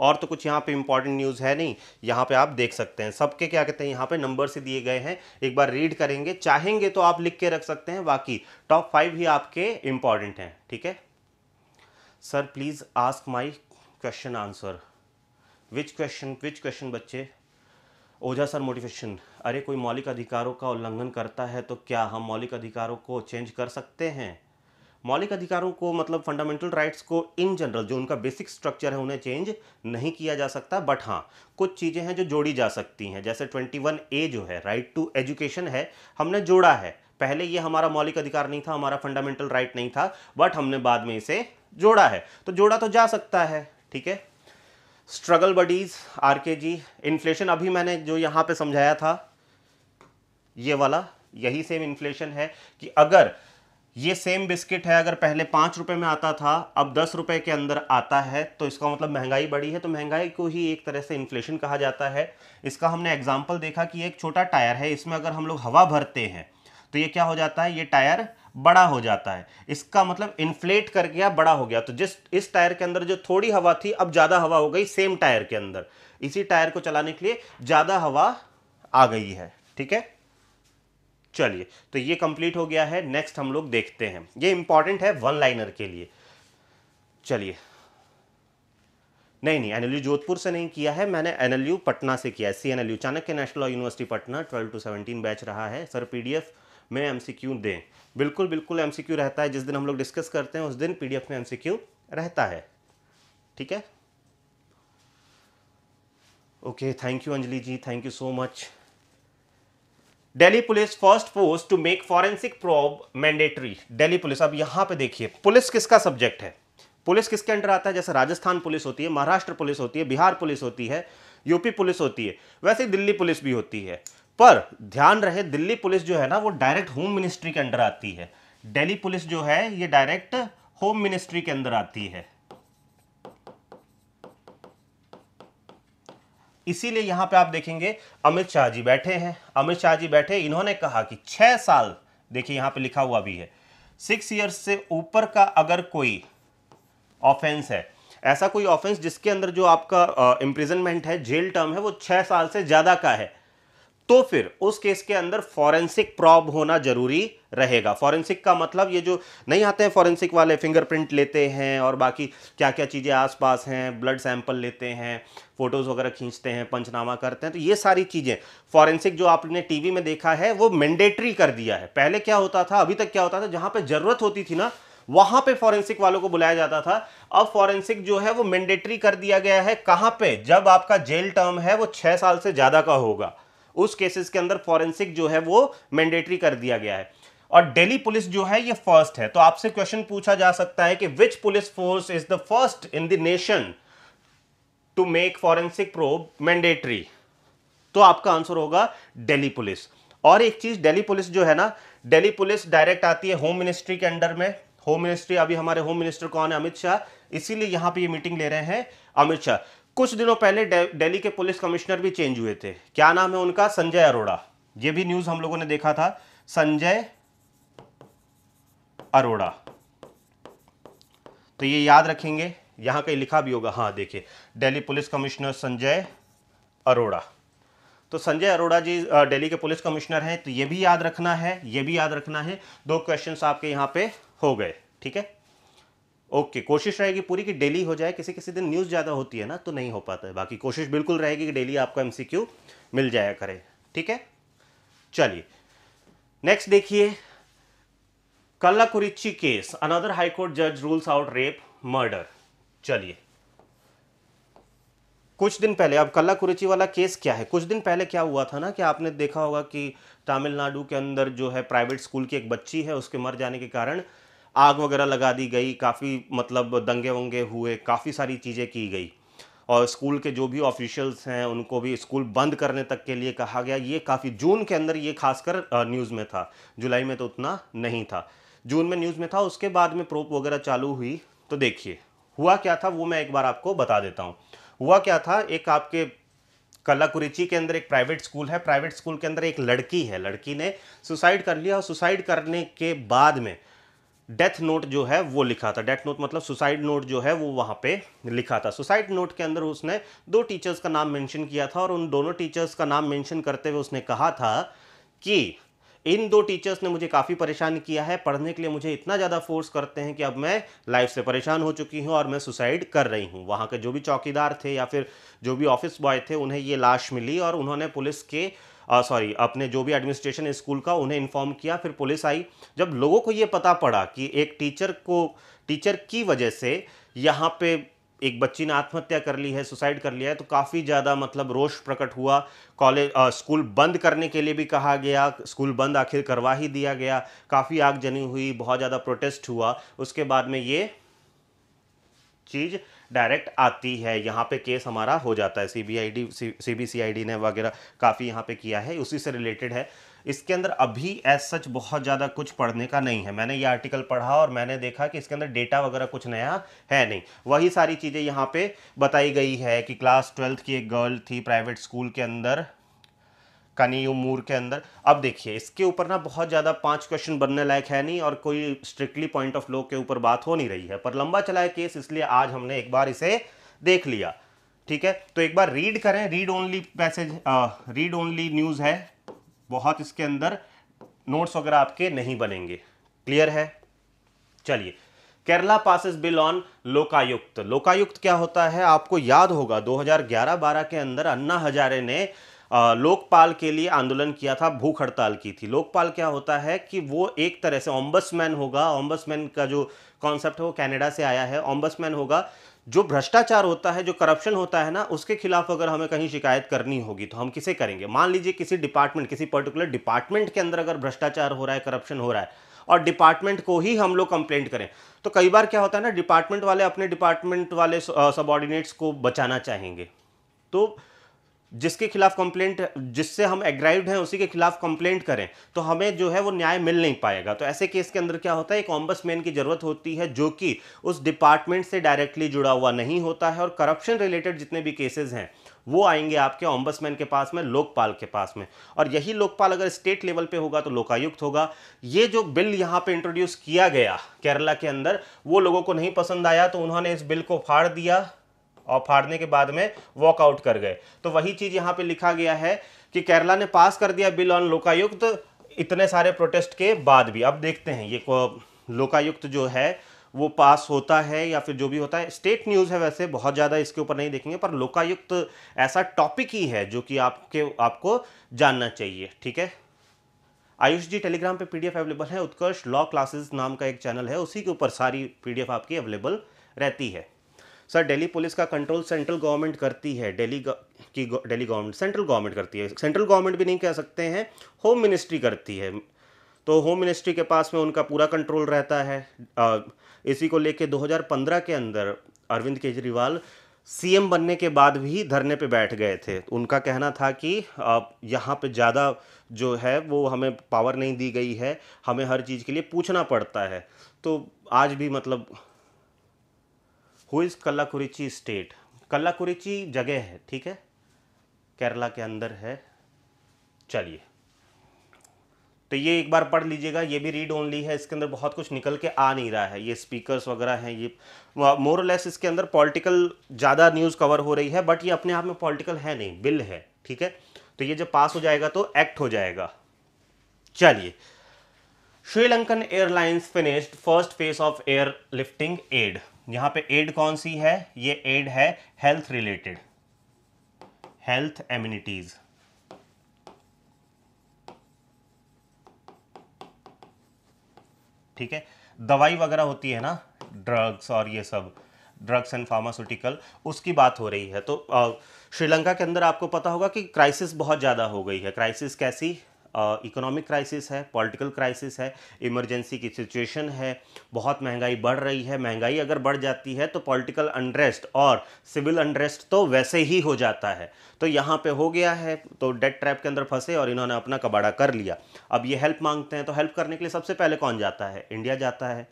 और तो कुछ यहाँ पे इंपॉर्टेंट न्यूज़ है नहीं यहाँ पे आप देख सकते हैं सबके क्या कहते हैं यहाँ पे नंबर से दिए गए हैं एक बार रीड करेंगे चाहेंगे तो आप लिख के रख सकते हैं बाकी टॉप फाइव ही आपके इंपॉर्टेंट हैं ठीक है sir please ask my question answer which question which question बच्चे ओझा सर मोटिवेशन अरे कोई मौलिक अधिकारों का उल्लंघन करता है तो क्या हम मौलिक अधिकारों को चेंज कर सकते हैं मौलिक अधिकारों को मतलब फंडामेंटल राइट्स को इन जनरल जो उनका बेसिक स्ट्रक्चर है उन्हें चेंज नहीं किया जा सकता बट हाँ कुछ चीज़ें हैं जो जोड़ी जा सकती हैं जैसे ट्वेंटी वन ए जो है राइट टू एजुकेशन है हमने जोड़ा है पहले ये हमारा मौलिक अधिकार नहीं था हमारा फंडामेंटल राइट नहीं था बट हमने बाद में इसे जोड़ा है तो जोड़ा तो जा सकता है ठीक है स्ट्रगल बडीज आर के जी इन्फ्लेशन अभी मैंने जो यहाँ पर समझाया था ये वाला यही सेम इन्फ्लेशन है कि अगर ये सेम बिस्किट है अगर पहले पाँच रुपए में आता था अब दस रुपए के अंदर आता है तो इसका मतलब महंगाई बढ़ी है तो महंगाई को ही एक तरह से इन्फ्लेशन कहा जाता है इसका हमने एग्जाम्पल देखा कि एक छोटा टायर है इसमें अगर हम लोग हवा भरते हैं तो ये क्या हो जाता है ये टायर बड़ा हो जाता है इसका मतलब इन्फ्लेट कर गया बड़ा हो गया तो जिस इस टायर के अंदर जो थोड़ी हवा थी अब ज़्यादा हवा हो गई सेम टायर के अंदर इसी टायर को चलाने के लिए ज़्यादा हवा आ गई है ठीक है चलिए तो ये कंप्लीट हो गया है नेक्स्ट हम लोग देखते हैं ये इंपॉर्टेंट है वन लाइनर के लिए चलिए नहीं नहीं एनएलयू जोधपुर से नहीं किया है मैंने एनएलयू पटना से किया है C NLU Chanakya national university Patna twelve to seventeen batch रहा है सर पीडीएफ में एमसीक्यू दें बिल्कुल बिल्कुल एमसीक्यू रहता है जिस दिन हम लोग डिस्कस करते हैं उस दिन पीडीएफ में एमसीक्यू रहता है ठीक है okay thank you Anjali ji thank you so much Delhi police first force to make forensic probe mandatory Delhi police अब यहां पे देखिए पुलिस किसका सब्जेक्ट है पुलिस किसके अंडर आता है जैसे राजस्थान पुलिस होती है महाराष्ट्र पुलिस होती है बिहार पुलिस होती है यूपी पुलिस होती है वैसे दिल्ली पुलिस भी होती है पर ध्यान रहे दिल्ली पुलिस जो है ना वो डायरेक्ट होम मिनिस्ट्री के अंडर आती है दिल्ली पुलिस जो है ये डायरेक्ट होम मिनिस्ट्री के अंदर आती है इसीलिए यहां पे आप देखेंगे अमित शाह जी बैठे हैं अमित शाह जी बैठे इन्होंने कहा कि छह साल देखिए यहां पे लिखा हुआ भी है सिक्स ईयर्स से ऊपर का अगर कोई ऑफेंस है ऐसा कोई ऑफेंस जिसके अंदर जो आपका इंप्रिजनमेंट है जेल टर्म है वो छह साल से ज़्यादा का है तो फिर उस केस के अंदर फॉरेंसिक प्रॉब होना जरूरी रहेगा फॉरेंसिक का मतलब ये जो नहीं आते हैं फॉरेंसिक वाले फिंगरप्रिंट लेते हैं और बाकी क्या क्या चीज़ें आसपास हैं ब्लड सैंपल लेते हैं फोटोज़ वगैरह खींचते हैं पंचनामा करते हैं तो ये सारी चीज़ें फॉरेंसिक जो आपने टीवी में देखा है वो मैंडेटरी कर दिया है पहले क्या होता था अभी तक क्या होता था जहाँ पर ज़रूरत होती थी ना वहां पे फॉरेंसिक वालों को बुलाया जाता था अब फॉरेंसिक जो है वो मैंडेटरी कर दिया गया है कहाँ पे जब आपका जेल टर्म है वो छह साल से ज़्यादा का होगा उस केसेस के अंदर फॉरेंसिक जो है वो मैंडेटरी कर दिया गया है और दिल्ली पुलिस जो है ये फर्स्ट है तो आपसे क्वेश्चन पूछा जा सकता है कि which police force is the first in the nation to make forensic probe mandatory तो आपका आंसर होगा दिल्ली पुलिस और एक चीज दिल्ली पुलिस जो है ना दिल्ली पुलिस डायरेक्ट आती है होम मिनिस्ट्री के अंडर में होम मिनिस्ट्री अभी हमारे होम मिनिस्टर कौन है अमित शाह इसीलिए यहां पर ये मीटिंग ले रहे हैं अमित शाह कुछ दिनों पहले दिल्ली के पुलिस कमिश्नर भी चेंज हुए थे क्या नाम है उनका संजय अरोड़ा ये भी न्यूज हम लोगों ने देखा था संजय अरोड़ा तो ये याद रखेंगे यहां कहीं लिखा भी होगा हाँ देखिए दिल्ली पुलिस कमिश्नर संजय अरोड़ा तो संजय अरोड़ा जी दिल्ली के पुलिस कमिश्नर हैं तो ये भी याद रखना है ये भी याद रखना है दो क्वेश्चंस आपके यहां पे हो गए ठीक है ओके कोशिश रहेगी पूरी कि डेली हो जाए किसी किसी दिन न्यूज़ ज़्यादा होती है ना तो नहीं हो पाता है बाकी कोशिश बिल्कुल रहेगी कि डेली आपको एमसीक्यू मिल जाया करे ठीक है चलिए नेक्स्ट देखिए Kallakurichi case another high court जज रूल्स आउट रेप मर्डर चलिए कुछ दिन पहले अब कल्ला कुरिची वाला केस क्या है कुछ दिन पहले क्या हुआ था ना कि आपने देखा होगा कि तमिलनाडु के अंदर जो है प्राइवेट स्कूल की एक बच्ची है उसके मर जाने के कारण आग वगैरह लगा दी गई काफ़ी मतलब दंगे वंगे हुए काफ़ी सारी चीज़ें की गई और स्कूल के जो भी ऑफिशियल्स हैं उनको भी स्कूल बंद करने तक के लिए कहा गया ये काफ़ी जून के अंदर ये खासकर न्यूज़ में था जुलाई में तो उतना नहीं था जून में न्यूज़ में था उसके बाद में प्रोप वगैरह चालू हुई तो देखिए हुआ क्या था वो मैं एक बार आपको बता देता हूँ हुआ क्या था एक आपके कुरिची के अंदर एक प्राइवेट स्कूल है प्राइवेट स्कूल के अंदर एक लड़की है लड़की ने सुसाइड कर लिया और सुसाइड करने के बाद में डेथ नोट जो है वो लिखा था डेथ नोट मतलब सुसाइड नोट जो है वो वहाँ पे लिखा था सुसाइड नोट के अंदर उसने दो टीचर्स का नाम मेंशन किया था और उन दोनों टीचर्स का नाम मेंशन करते हुए उसने कहा था कि इन दो टीचर्स ने मुझे काफ़ी परेशान किया है पढ़ने के लिए मुझे इतना ज़्यादा फोर्स करते हैं कि अब मैं लाइफ से परेशान हो चुकी हूँ और मैं सुसाइड कर रही हूँ वहाँ के जो भी चौकीदार थे या फिर जो भी ऑफिस बॉय थे उन्हें ये लाश मिली और उन्होंने पुलिस के सॉरी अपने जो भी एडमिनिस्ट्रेशन है स्कूल का उन्हें इन्फॉर्म किया फिर पुलिस आई जब लोगों को ये पता पड़ा कि एक टीचर को टीचर की वजह से यहाँ पे एक बच्ची ने आत्महत्या कर ली है सुसाइड कर लिया है तो काफ़ी ज़्यादा मतलब रोष प्रकट हुआ कॉलेज स्कूल बंद करने के लिए भी कहा गया स्कूल बंद आखिर करवा ही दिया गया काफ़ी आगजनी हुई बहुत ज़्यादा प्रोटेस्ट हुआ उसके बाद में ये चीज़ डायरेक्ट आती है यहाँ पे केस हमारा हो जाता है C B I D C B C I D ने वगैरह काफ़ी यहाँ पे किया है उसी से रिलेटेड है इसके अंदर अभी एज सच बहुत ज़्यादा कुछ पढ़ने का नहीं है मैंने ये आर्टिकल पढ़ा और मैंने देखा कि इसके अंदर डेटा वगैरह कुछ नया है नहीं वही सारी चीज़ें यहाँ पे बताई गई है कि क्लास ट्वेल्थ की एक गर्ल थी प्राइवेट स्कूल के अंदर कानीयू मूर के अंदर अब देखिए इसके ऊपर ना बहुत ज़्यादा पांच क्वेश्चन बनने लायक है नहीं और कोई स्ट्रिक्टली पॉइंट ऑफ लॉ के ऊपर बात हो नहीं रही है पर लंबा चला है केस इसलिए आज हमने एक बार इसे देख लिया ठीक है तो एक बार रीड करें read only passage read only news है बहुत इसके अंदर नोट्स वगैरह आपके नहीं बनेंगे क्लियर है चलिए Kerala passes bill on Lokayukta Lokayukta क्या होता है आपको याद होगा 2011-12 के अंदर अन्ना हजारे ने लोकपाल के लिए आंदोलन किया था भूख हड़ताल की थी लोकपाल क्या होता है कि वो एक तरह से ओम्बसमैन होगा ओम्बसमैन का जो कॉन्सेप्ट है वो कैनेडा से आया है ओम्बसमैन होगा जो भ्रष्टाचार होता है जो करप्शन होता है ना उसके खिलाफ अगर हमें कहीं शिकायत करनी होगी तो हम किसे करेंगे मान लीजिए किसी डिपार्टमेंट किसी पर्टिकुलर डिपार्टमेंट के अंदर अगर भ्रष्टाचार हो रहा है करप्शन हो रहा है और डिपार्टमेंट को ही हम लोग कंप्लेंट करें तो कई बार क्या होता है ना डिपार्टमेंट वाले अपने डिपार्टमेंट वाले सबॉर्डिनेट्स को बचाना चाहेंगे तो जिसके खिलाफ कंप्लेंट जिससे हम एग्राइव्ड हैं उसी के खिलाफ कंप्लेंट करें तो हमें जो है वो न्याय मिल नहीं पाएगा तो ऐसे केस के अंदर क्या होता है एक ऑम्बसमैन की ज़रूरत होती है जो कि उस डिपार्टमेंट से डायरेक्टली जुड़ा हुआ नहीं होता है और करप्शन रिलेटेड जितने भी केसेज हैं वो आएंगे आपके ऑम्बसमैन के पास में लोकपाल के पास में और यही लोकपाल अगर स्टेट लेवल पे होगा तो लोकायुक्त होगा ये जो बिल यहाँ पे इंट्रोड्यूस किया गया केरला के अंदर वो लोगों को नहीं पसंद आया तो उन्होंने इस बिल को फाड़ दिया और फाड़ने के बाद में वॉकआउट कर गए तो वही चीज़ यहाँ पे लिखा गया है कि केरला ने पास कर दिया बिल ऑन लोकायुक्त इतने सारे प्रोटेस्ट के बाद भी अब देखते हैं ये लोकायुक्त जो है वो पास होता है या फिर जो भी होता है स्टेट न्यूज़ है वैसे बहुत ज़्यादा इसके ऊपर नहीं देखेंगे पर लोकायुक्त ऐसा टॉपिक ही है जो कि आपके आपको जानना चाहिए ठीक है आयुष जी टेलीग्राम पे पीडीएफ अवेलेबल है उत्कर्ष लॉ क्लासेस नाम का एक चैनल है उसी के ऊपर सारी पीडीएफ आपकी अवेलेबल रहती है सर दिल्ली पुलिस का कंट्रोल सेंट्रल गवर्नमेंट करती है दिल्ली की दिल्ली गवर्नमेंट सेंट्रल गवर्नमेंट करती है सेंट्रल गवर्नमेंट भी नहीं कह सकते हैं होम मिनिस्ट्री करती है तो होम मिनिस्ट्री के पास में उनका पूरा कंट्रोल रहता है इसी को लेके 2015 के अंदर अरविंद केजरीवाल सीएम बनने के बाद भी धरने पे बैठ गए थे उनका कहना था कि यहाँ पे ज़्यादा जो है वो हमें पावर नहीं दी गई है हमें हर चीज़ के लिए पूछना पड़ता है तो आज भी मतलब who is Kallakurichi state Kallakurichi जगह है ठीक है केरला के अंदर है चलिए तो ये एक बार पढ़ लीजिएगा ये भी रीड ओनली है इसके अंदर बहुत कुछ निकल के आ नहीं रहा है ये स्पीकर्स वगैरह हैं ये मोर लेस इसके अंदर पॉलिटिकल ज़्यादा न्यूज़ कवर हो रही है बट ये अपने आप में पॉलिटिकल है नहीं बिल है ठीक है तो ये जब पास हो जाएगा तो एक्ट हो जाएगा चलिए Sri Lankan airlines finished first phase of air lifting aid यहां पे एड कौन सी है ये एड है हेल्थ रिलेटेड हेल्थ एम्यूनिटीज ठीक है दवाई वगैरह होती है ना ड्रग्स और ये सब ड्रग्स एंड फार्मास्यूटिकल उसकी बात हो रही है तो श्रीलंका के अंदर आपको पता होगा कि क्राइसिस बहुत ज़्यादा हो गई है क्राइसिस कैसी इकोनॉमिक क्राइसिस है पॉलिटिकल क्राइसिस है इमरजेंसी की सिचुएशन है बहुत महंगाई बढ़ रही है महंगाई अगर बढ़ जाती है तो पॉलिटिकल अनरेस्ट और सिविल अनरेस्ट तो वैसे ही हो जाता है तो यहाँ पे हो गया है तो डेट ट्रैप के अंदर फंसे और इन्होंने अपना कबाड़ा कर लिया अब ये हेल्प मांगते हैं तो हेल्प करने के लिए सबसे पहले कौन जाता है इंडिया जाता है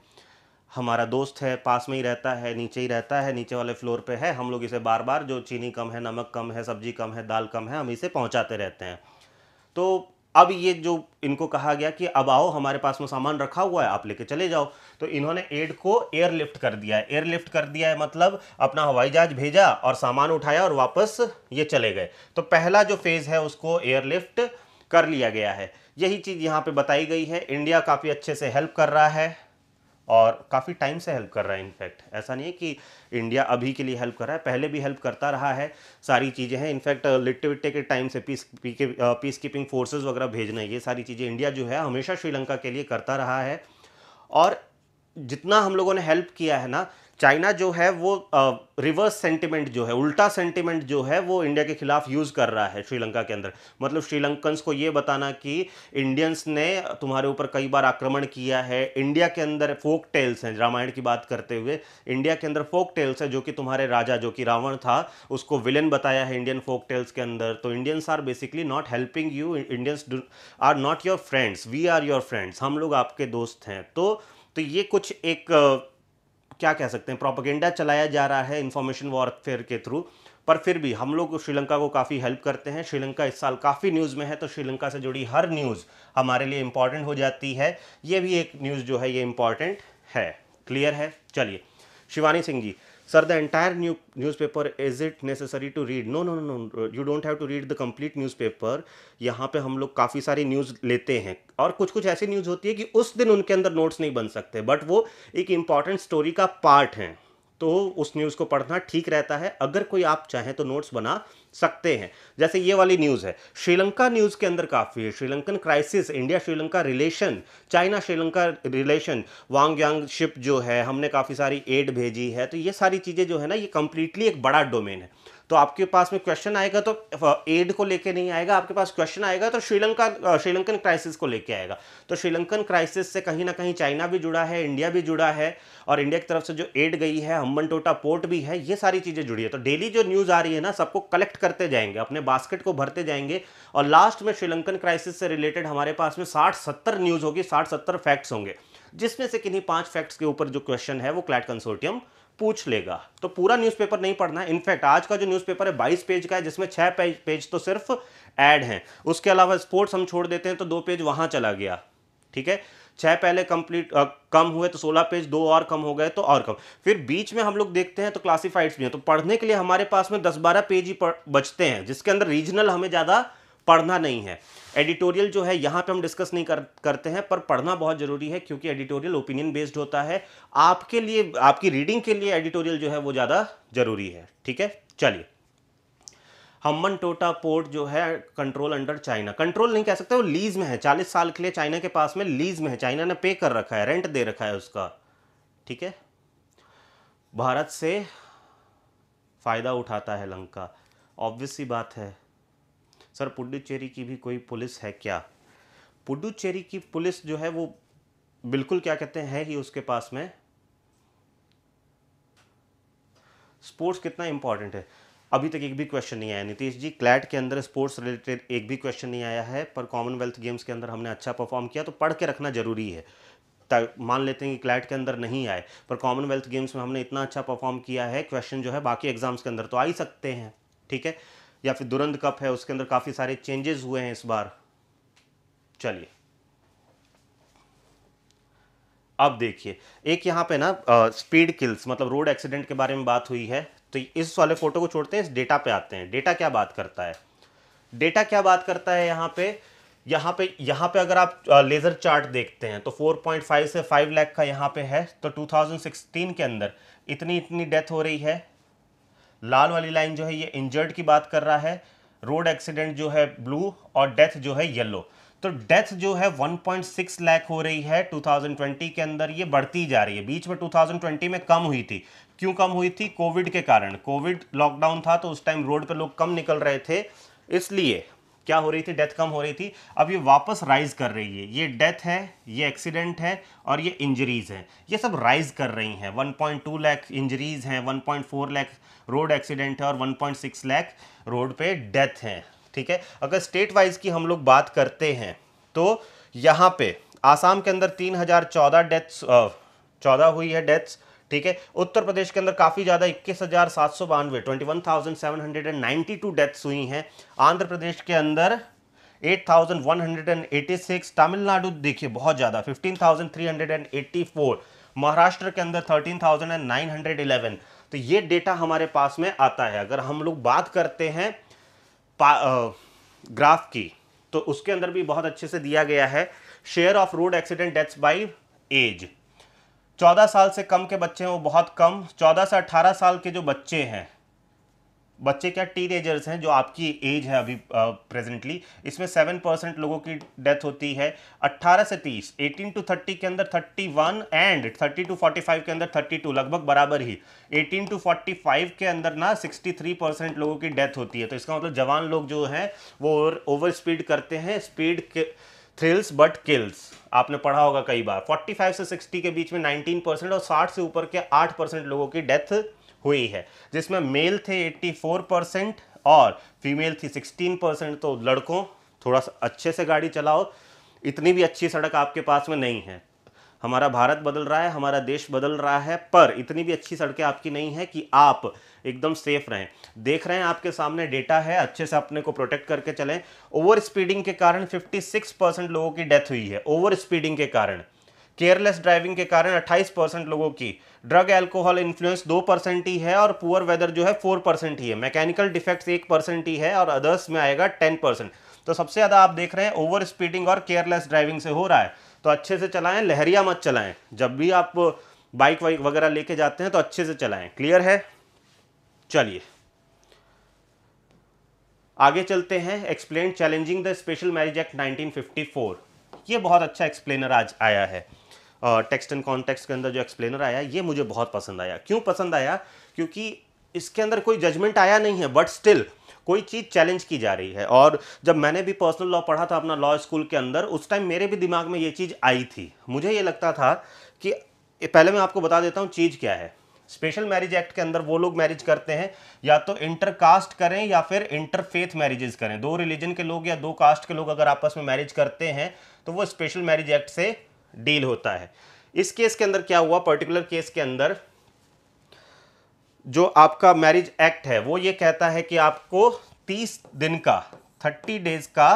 हमारा दोस्त है पास में ही रहता है नीचे ही रहता है नीचे वाले फ्लोर पे है हम लोग इसे बार बार जो चीनी कम है नमक कम है सब्जी कम है दाल कम है हम इसे पहुंचाते रहते हैं तो अब ये जो इनको कहा गया कि अब आओ हमारे पास में सामान रखा हुआ है आप लेके चले जाओ तो इन्होंने एड को एयरलिफ्ट कर दिया है एयरलिफ्ट कर दिया है मतलब अपना हवाई जहाज भेजा और सामान उठाया और वापस ये चले गए तो पहला जो फेज़ है उसको एयरलिफ्ट कर लिया गया है यही चीज़ यहाँ पे बताई गई है इंडिया काफ़ी अच्छे से हेल्प कर रहा है और काफ़ी टाइम से हेल्प कर रहा है इनफैक्ट ऐसा नहीं है कि इंडिया अभी के लिए हेल्प कर रहा है पहले भी हेल्प करता रहा है सारी चीज़ें हैं इनफैक्ट लिट्टे विट्टे के टाइम से पीस पीस कीपिंग फोर्सेज वगैरह भेजना ये सारी चीज़ें इंडिया जो है हमेशा श्रीलंका के लिए करता रहा है और जितना हम लोगों ने हेल्प किया है ना चाइना जो है वो रिवर्स सेंटिमेंट जो है उल्टा सेंटिमेंट जो है वो इंडिया के खिलाफ यूज़ कर रहा है श्रीलंका के अंदर मतलब श्रीलंकन्स को ये बताना कि इंडियंस ने तुम्हारे ऊपर कई बार आक्रमण किया है इंडिया के अंदर फोक टेल्स हैं रामायण की बात करते हुए इंडिया के अंदर फोक टेल्स है जो कि तुम्हारे राजा जो कि रावण था उसको विलन बताया है इंडियन फोक टेल्स के अंदर तो Indians are basically not helping you Indians are not your friends we are your friends हम लोग आपके दोस्त हैं तो तो ये कुछ एक क्या कह सकते हैं प्रोपोगेंडा चलाया जा रहा है इन्फॉर्मेशन वॉरफेयर के थ्रू पर फिर भी हम लोग श्रीलंका को काफ़ी हेल्प करते हैं श्रीलंका इस साल काफ़ी न्यूज़ में है तो श्रीलंका से जुड़ी हर न्यूज़ हमारे लिए इम्पॉर्टेंट हो जाती है ये भी एक न्यूज़ जो है ये इम्पॉर्टेंट है क्लियर है चलिए Shivani Singh ji sir the entire new newspaper is it necessary to read no no no you don't have to read the complete newspaper यहाँ पर हम लोग काफ़ी सारी न्यूज़ लेते हैं और कुछ कुछ ऐसी न्यूज़ होती है कि उस दिन उनके अंदर नोट्स नहीं बन सकते बट वो एक इम्पॉर्टेंट स्टोरी का पार्ट हैं तो उस न्यूज़ को पढ़ना ठीक रहता है अगर कोई आप चाहें तो नोट्स बना सकते हैं जैसे ये वाली न्यूज़ है श्रीलंका न्यूज़ के अंदर काफ़ी है Sri Lankan crisis India Sri Lanka relation China Sri Lanka relation Wang Yang ship जो है हमने काफ़ी सारी एड भेजी है तो ये सारी चीज़ें जो है ना ये कम्प्लीटली एक बड़ा डोमेन है तो आपके पास में क्वेश्चन आएगा तो एड को लेके नहीं आएगा आपके पास क्वेश्चन आएगा तो श्रीलंका श्रीलंकन क्राइसिस को लेके आएगा तो श्रीलंकन क्राइसिस से कहीं ना कहीं चाइना भी जुड़ा है इंडिया भी जुड़ा है और इंडिया की तरफ से जो एड गई है हम्बन पोर्ट भी है ये सारी चीज़ें जुड़ी है तो डेली जो न्यूज़ आ रही है ना सबको कलेक्ट करते जाएंगे अपने बास्केट को भरते जाएंगे और लास्ट में श्रीलंकन क्राइसिस से रिलेटेड हमारे पास में साठ सत्तर न्यूज़ होगी साठ सत्तर फैक्ट्स होंगे जिसमें से किन्हीं पांच फैक्ट्स के ऊपर जो क्वेश्चन है वो क्लैट कंसोर्टियम पूछ लेगा तो पूरा न्यूज़पेपर नहीं पढ़ना है इनफैक्ट आज का जो न्यूज़पेपर है बाईस पेज का है जिसमें छः पेज पेज तो सिर्फ ऐड हैं उसके अलावा स्पोर्ट्स हम छोड़ देते हैं तो दो पेज वहाँ चला गया ठीक है छः पहले कंप्लीट कम हुए तो सोलह पेज दो और कम हो गए तो और कम फिर बीच में हम लोग देखते हैं तो क्लासिफाइड्स भी हैं तो पढ़ने के लिए हमारे पास में दस बारह पेज ही बचते हैं जिसके अंदर रीजनल हमें ज़्यादा पढ़ना नहीं है एडिटोरियल जो है यहाँ पे हम डिस्कस नहीं कर करते हैं पर पढ़ना बहुत ज़रूरी है क्योंकि एडिटोरियल ओपिनियन बेस्ड होता है आपके लिए आपकी रीडिंग के लिए एडिटोरियल जो है वो ज़्यादा ज़रूरी है ठीक है चलिए हमन टोटा पोर्ट जो है कंट्रोल अंडर चाइना कंट्रोल नहीं कह सकते वो लीज में है चालीस साल के लिए चाइना के पास में लीज में है चाइना ने पे कर रखा है रेंट दे रखा है उसका ठीक है भारत से फ़ायदा उठाता है लंका ऑब्वियस सी बात है सर पुडुचेरी की भी कोई पुलिस है क्या पुडुचेरी की पुलिस जो है वो बिल्कुल क्या कहते हैं है ही उसके पास में स्पोर्ट्स कितना इंपॉर्टेंट है अभी तक एक भी क्वेश्चन नहीं आया नीतीश जी क्लैट के अंदर स्पोर्ट्स रिलेटेड एक भी क्वेश्चन नहीं आया है पर कॉमनवेल्थ गेम्स के अंदर हमने अच्छा परफॉर्म किया तो पढ़ के रखना जरूरी है मान लेते हैं कि क्लैट के अंदर नहीं आए पर कॉमनवेल्थ गेम्स में हमने इतना अच्छा परफॉर्म किया है क्वेश्चन जो है बाकी एग्जाम्स के अंदर तो आ ही सकते हैं ठीक है या फिर दुरंध कप है उसके अंदर काफ़ी सारे चेंजेस हुए हैं इस बार चलिए अब देखिए एक यहां पे ना स्पीड किल्स मतलब रोड एक्सीडेंट के बारे में बात हुई है तो इस वाले फोटो को छोड़ते हैं इस डेटा पे आते हैं डेटा क्या बात करता है डेटा क्या बात करता है यहाँ पे यहाँ पे यहाँ पे अगर आप लेज़र चार्ट देखते हैं तो 4.5 से 5 लाख का यहाँ पे है तो 2016 के अंदर इतनी इतनी डेथ हो रही है लाल वाली लाइन जो है ये इंजर्ड की बात कर रहा है रोड एक्सीडेंट जो है ब्लू और डेथ जो है येलो तो डेथ जो है 1.6 लाख हो रही है 2020 के अंदर ये बढ़ती जा रही है बीच में 2020 में कम हुई थी क्यों कम हुई थी कोविड के कारण कोविड लॉकडाउन था तो उस टाइम रोड पे लोग कम निकल रहे थे इसलिए क्या हो रही थी डेथ कम हो रही थी अब ये वापस राइज कर रही है ये डेथ है ये एक्सीडेंट है और ये इंजरीज हैं ये सब राइज कर रही हैं 1.2 लाख इंजरीज हैं 1.4 लाख रोड एक्सीडेंट है और 1.6 लाख रोड पे डेथ हैं ठीक है अगर स्टेट वाइज की हम लोग बात करते हैं तो यहाँ पे आसाम के अंदर चौदह डेथ्स चौदह हुई है डेथ्स ठीक है उत्तर प्रदेश के अंदर काफ़ी ज़्यादा इक्कीस हज़ार सात सौ बानवे twenty one thousand seven hundred and ninety two deaths हुई हैं आंध्र प्रदेश के अंदर eight thousand one hundred and six Tamil Nadu देखिए बहुत ज़्यादा fifteen thousand three hundred and four Maharashtra के अंदर thirteen thousand and nine hundred eleven तो ये डेटा हमारे पास में आता है अगर हम लोग बात करते हैं ग्राफ की तो उसके अंदर भी बहुत अच्छे से दिया गया है share of road accident deaths by age 14 साल से कम के बच्चे हैं वो बहुत कम 14 से 18 साल के जो बच्चे हैं बच्चे क्या टीनेजर्स हैं जो आपकी एज है अभी प्रेजेंटली इसमें सेवन परसेंट लोगों की डेथ होती है 18 से 30 18 टू 30 के अंदर 31 एंड 30 टू 45 के अंदर 32 लगभग बराबर ही 18 टू 45 के अंदर ना 63 परसेंट लोगों की डेथ होती है तो इसका मतलब जवान लोग जो हैं वो ओवर स्पीड करते हैं स्पीड थ्रिल्स बट किल्स आपने पढ़ा होगा कई बार 45 से 60 के बीच में 19 परसेंट और 60 से ऊपर के 8 परसेंट लोगों की डेथ हुई है जिसमें मेल थे 84 परसेंट और फीमेल थी 16 परसेंट तो लड़कों थोड़ा सा अच्छे से गाड़ी चलाओ इतनी भी अच्छी सड़क आपके पास में नहीं है हमारा भारत बदल रहा है हमारा देश बदल रहा है पर इतनी भी अच्छी सड़कें आपकी नहीं है कि आप एकदम सेफ रहें देख रहे हैं आपके सामने डेटा है अच्छे से अपने को प्रोटेक्ट करके चलें ओवर स्पीडिंग के कारण 56 परसेंट लोगों की डेथ हुई है ओवर स्पीडिंग के कारण केयरलेस ड्राइविंग के कारण 28 परसेंट लोगों की ड्रग एल्कोहल इन्फ्लुएंस दो परसेंट ही है और पुअर वेदर जो है फोर परसेंट ही है मैकेनिकल डिफेक्ट्स एक परसेंट ही है और अदर्स में आएगा टेन परसेंट तो सबसे ज़्यादा आप देख रहे हैं ओवर स्पीडिंग और केयरलेस ड्राइविंग से हो रहा है तो अच्छे से चलाएं लहरिया मत चलाएं जब भी आप बाइक वाइक वगैरह लेके जाते हैं तो अच्छे से चलाएं क्लियर है चलिए आगे चलते हैं explain challenging the special marriage act 1954 ये बहुत अच्छा एक्सप्लेनर आज आया है टेक्स्ट एंड कॉन्टेक्स्ट के अंदर जो एक्सप्लेनर आया ये मुझे बहुत पसंद आया क्यों पसंद आया क्योंकि इसके अंदर कोई जजमेंट आया नहीं है बट स्टिल कोई चीज़ चैलेंज की जा रही है और जब मैंने भी पर्सनल लॉ पढ़ा था अपना लॉ स्कूल के अंदर उस टाइम मेरे भी दिमाग में ये चीज़ आई थी मुझे ये लगता था कि पहले मैं आपको बता देता हूँ चीज़ क्या है स्पेशल मैरिज एक्ट के अंदर वो लोग मैरिज करते हैं या तो इंटरकास्ट करें या फिर इंटरफेथ मैरिजेस करें दो रिलीजन के लोग या दो कास्ट के लोग अगर आपस में मैरिज करते हैं तो वो स्पेशल मैरिज एक्ट से डील होता है इस केस के अंदर क्या हुआ पर्टिकुलर केस के अंदर जो आपका मैरिज एक्ट है वो ये कहता है कि आपको तीस दिन का थर्टी डेज का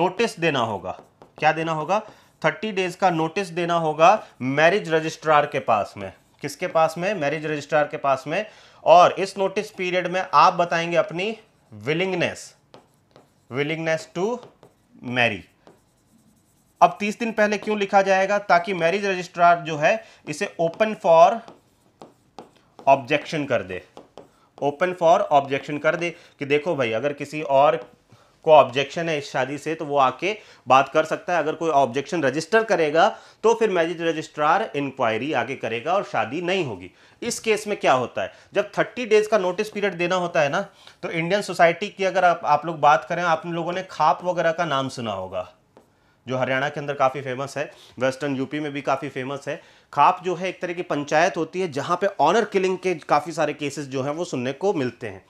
नोटिस देना होगा क्या देना होगा थर्टी डेज का नोटिस देना होगा मैरिज रजिस्ट्रार के पास में किसके पास में मैरिज रजिस्ट्रार के पास में और इस नोटिस पीरियड में आप बताएंगे अपनी विलिंगनेस विलिंगनेस टू मैरी अब 30 दिन पहले क्यों लिखा जाएगा ताकि मैरिज रजिस्ट्रार जो है इसे ओपन फॉर ऑब्जेक्शन कर दे ओपन फॉर ऑब्जेक्शन कर दे कि देखो भाई अगर किसी और को ऑब्जेक्शन है इस शादी से तो वो आके बात कर सकता है अगर कोई ऑब्जेक्शन रजिस्टर करेगा तो फिर मैरिज रजिस्ट्रार इंक्वायरी आगे करेगा और शादी नहीं होगी इस केस में क्या होता है जब थर्टी डेज का नोटिस पीरियड देना होता है ना तो इंडियन सोसाइटी की अगर आप, आप लोग बात करें आप लोगों ने खाप वगैरह का नाम सुना होगा जो हरियाणा के अंदर काफ़ी फेमस है वेस्टर्न यूपी में भी काफ़ी फेमस है खाप जो है एक तरह की पंचायत होती है जहाँ पे ऑनर किलिंग के काफ़ी सारे केसेस जो हैं वो सुनने को मिलते हैं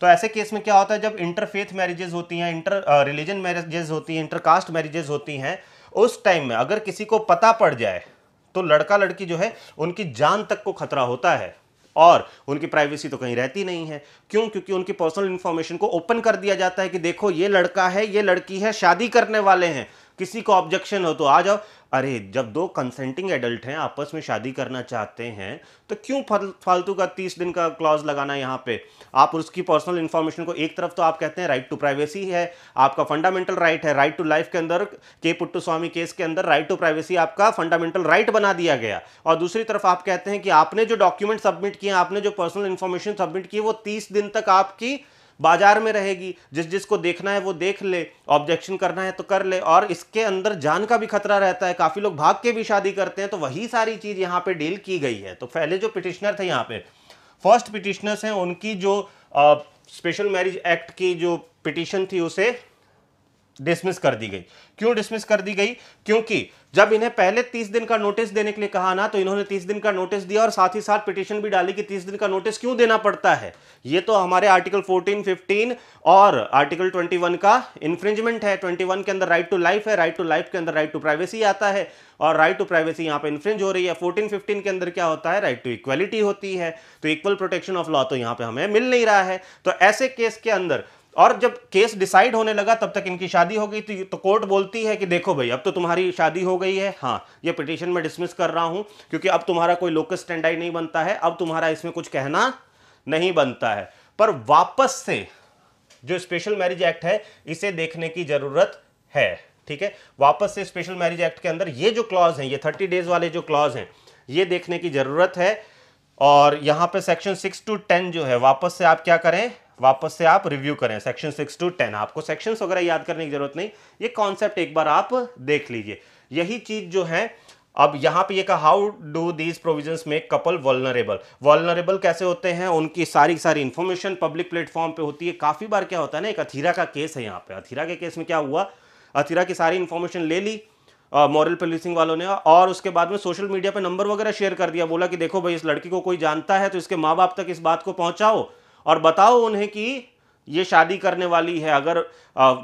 तो ऐसे केस में क्या होता है जब इंटरफेथ मैरिजेज होती हैं इंटर रिलीजन मैरिजेज होती हैं इंटरकास्ट मैरिजेज होती हैं उस टाइम में अगर किसी को पता पड़ जाए तो लड़का लड़की जो है उनकी जान तक को खतरा होता है और उनकी प्राइवेसी तो कहीं रहती नहीं है क्यों क्योंकि उनकी पर्सनल इंफॉर्मेशन को ओपन कर दिया जाता है कि देखो ये लड़का है ये लड़की है शादी करने वाले हैं किसी को ऑब्जेक्शन हो तो आ जाओ अरे जब दो कंसेंटिंग एडल्ट हैं आपस में शादी करना चाहते हैं तो क्यों फालतू का तीस दिन का क्लॉज लगाना यहाँ पे आप उसकी पर्सनल इन्फॉर्मेशन को एक तरफ तो आप कहते हैं राइट टू प्राइवेसी है आपका फंडामेंटल राइट है राइट टू लाइफ के अंदर के पुट्टू स्वामी केस के अंदर राइट टू प्राइवेसी आपका फंडामेंटल राइट बना दिया गया और दूसरी तरफ आप कहते हैं कि आपने जो डॉक्यूमेंट सबमिट किए आपने जो पर्सनल इन्फॉर्मेशन सबमिट की वो तीस दिन तक आपकी बाजार में रहेगी जिस जिसको देखना है वो देख ले ऑब्जेक्शन करना है तो कर ले और इसके अंदर जान का भी खतरा रहता है काफ़ी लोग भाग के भी शादी करते हैं तो वही सारी चीज़ यहाँ पर डील की गई है तो पहले जो पिटिशनर थे यहाँ पे फर्स्ट पिटिशनर्स हैं उनकी जो स्पेशल मैरिज एक्ट की जो पिटिशन थी उसे डिसमिस कर दी गई क्यों डिसमिस कर दी गई क्योंकि जब इन्हें पहले तीस दिन का नोटिस देने के लिए कहा ना तो इन्होंने तीस दिन का नोटिस दिया और साथ ही साथ पिटिशन भी डाली कि तीस दिन का नोटिस क्यों देना पड़ता है ये तो हमारे आर्टिकल 14, 15 और आर्टिकल 21 का इन्फ्रिंजमेंट है 21 के अंदर राइट टू लाइफ है राइट टू लाइफ के अंदर राइट टू प्राइवेसी आता है और राइट टू प्राइवेसी यहाँ पे इन्फ्रिंज हो रही है फोर्टीन फिफ्टीन के अंदर क्या होता है राइट टू इक्वलिटी होती है तो इक्वल प्रोटेक्शन ऑफ लॉ तो यहाँ पे हमें मिल नहीं रहा है तो ऐसे केस के अंदर और जब केस डिसाइड होने लगा तब तक इनकी शादी हो गई थी तो, तो कोर्ट बोलती है कि देखो भाई अब तो तुम्हारी शादी हो गई है हाँ ये पिटिशन में डिसमिस कर रहा हूं क्योंकि अब तुम्हारा कोई लोकस आई नहीं बनता है अब तुम्हारा इसमें कुछ कहना नहीं बनता है पर वापस से जो स्पेशल मैरिज एक्ट है इसे देखने की जरूरत है ठीक है वापस से स्पेशल मैरिज एक्ट के अंदर ये जो क्लॉज है ये थर्टी डेज वाले जो क्लॉज हैं ये देखने की जरूरत है और यहां पे सेक्शन सिक्स टू टेन जो है वापस से आप क्या करें वापस से आप रिव्यू करें सेक्शन सिक्स टू टेन आपको सेक्शन वगैरह याद करने की जरूरत नहीं ये कॉन्सेप्ट एक बार आप देख लीजिए यही चीज जो है अब यहाँ पे ये कहा how do these provisions make couple vulnerable vulnerable कैसे होते हैं उनकी सारी सारी इंफॉर्मेशन पब्लिक प्लेटफॉर्म पे होती है काफ़ी बार क्या होता है ना एक अथीरा का केस है यहाँ पे अथीरा के केस में क्या हुआ अथीरा की सारी इन्फॉर्मेशन ले ली मॉरल पुलिसिंग वालों ने और उसके बाद में सोशल मीडिया पर नंबर वगैरह शेयर कर दिया बोला कि देखो भाई इस लड़की को कोई जानता है तो इसके माँ बाप तक इस बात को पहुँचाओ और बताओ उन्हें कि ये शादी करने वाली है अगर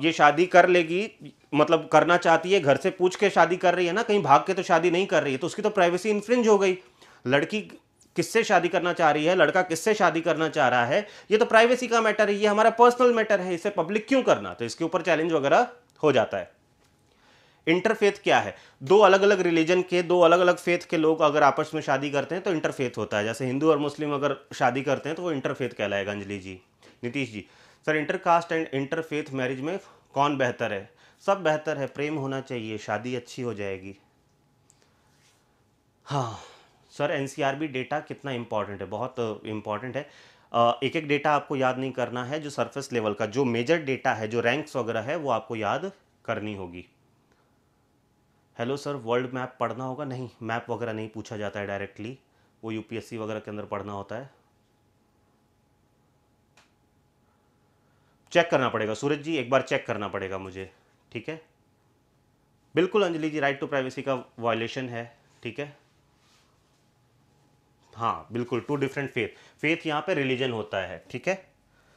ये शादी कर लेगी मतलब करना चाहती है घर से पूछ के शादी कर रही है ना कहीं भाग के तो शादी नहीं कर रही है तो उसकी तो प्राइवेसी इन्फ्रिंज हो गई लड़की किससे शादी करना चाह रही है लड़का किससे शादी करना चाह रहा है ये तो प्राइवेसी का मैटर है ये हमारा पर्सनल मैटर है इसे पब्लिक क्यों करना तो इसके ऊपर चैलेंज वगैरह हो जाता है इंटरफेथ क्या है दो अलग अलग रिलीजन के दो अलग अलग फेथ के लोग अगर आपस में शादी करते हैं तो इंटरफेथ होता है जैसे हिंदू और मुस्लिम अगर शादी करते हैं तो वो इंटरफेथ कहलाएगा Anjali ji Nitish ji sir intercaste and interfaith marriage में कौन बेहतर है सब बेहतर है प्रेम होना चाहिए शादी अच्छी हो जाएगी हाँ सर एन डेटा कितना इंपॉर्टेंट है बहुत इंपॉर्टेंट है एक एक डेटा आपको याद नहीं करना है जो सरफेस लेवल का जो मेजर डेटा है जो रैंक्स वगैरह है वो आपको याद करनी होगी हेलो सर वर्ल्ड मैप पढ़ना होगा नहीं मैप वगैरह नहीं पूछा जाता है डायरेक्टली वो यूपीएससी वगैरह के अंदर पढ़ना होता है चेक करना पड़ेगा सूरज जी एक बार चेक करना पड़ेगा मुझे ठीक है बिल्कुल Anjali ji right to privacy का वायलेशन है ठीक है हाँ बिल्कुल टू डिफरेंट फेथ फेथ यहाँ पे रिलीजन होता है ठीक है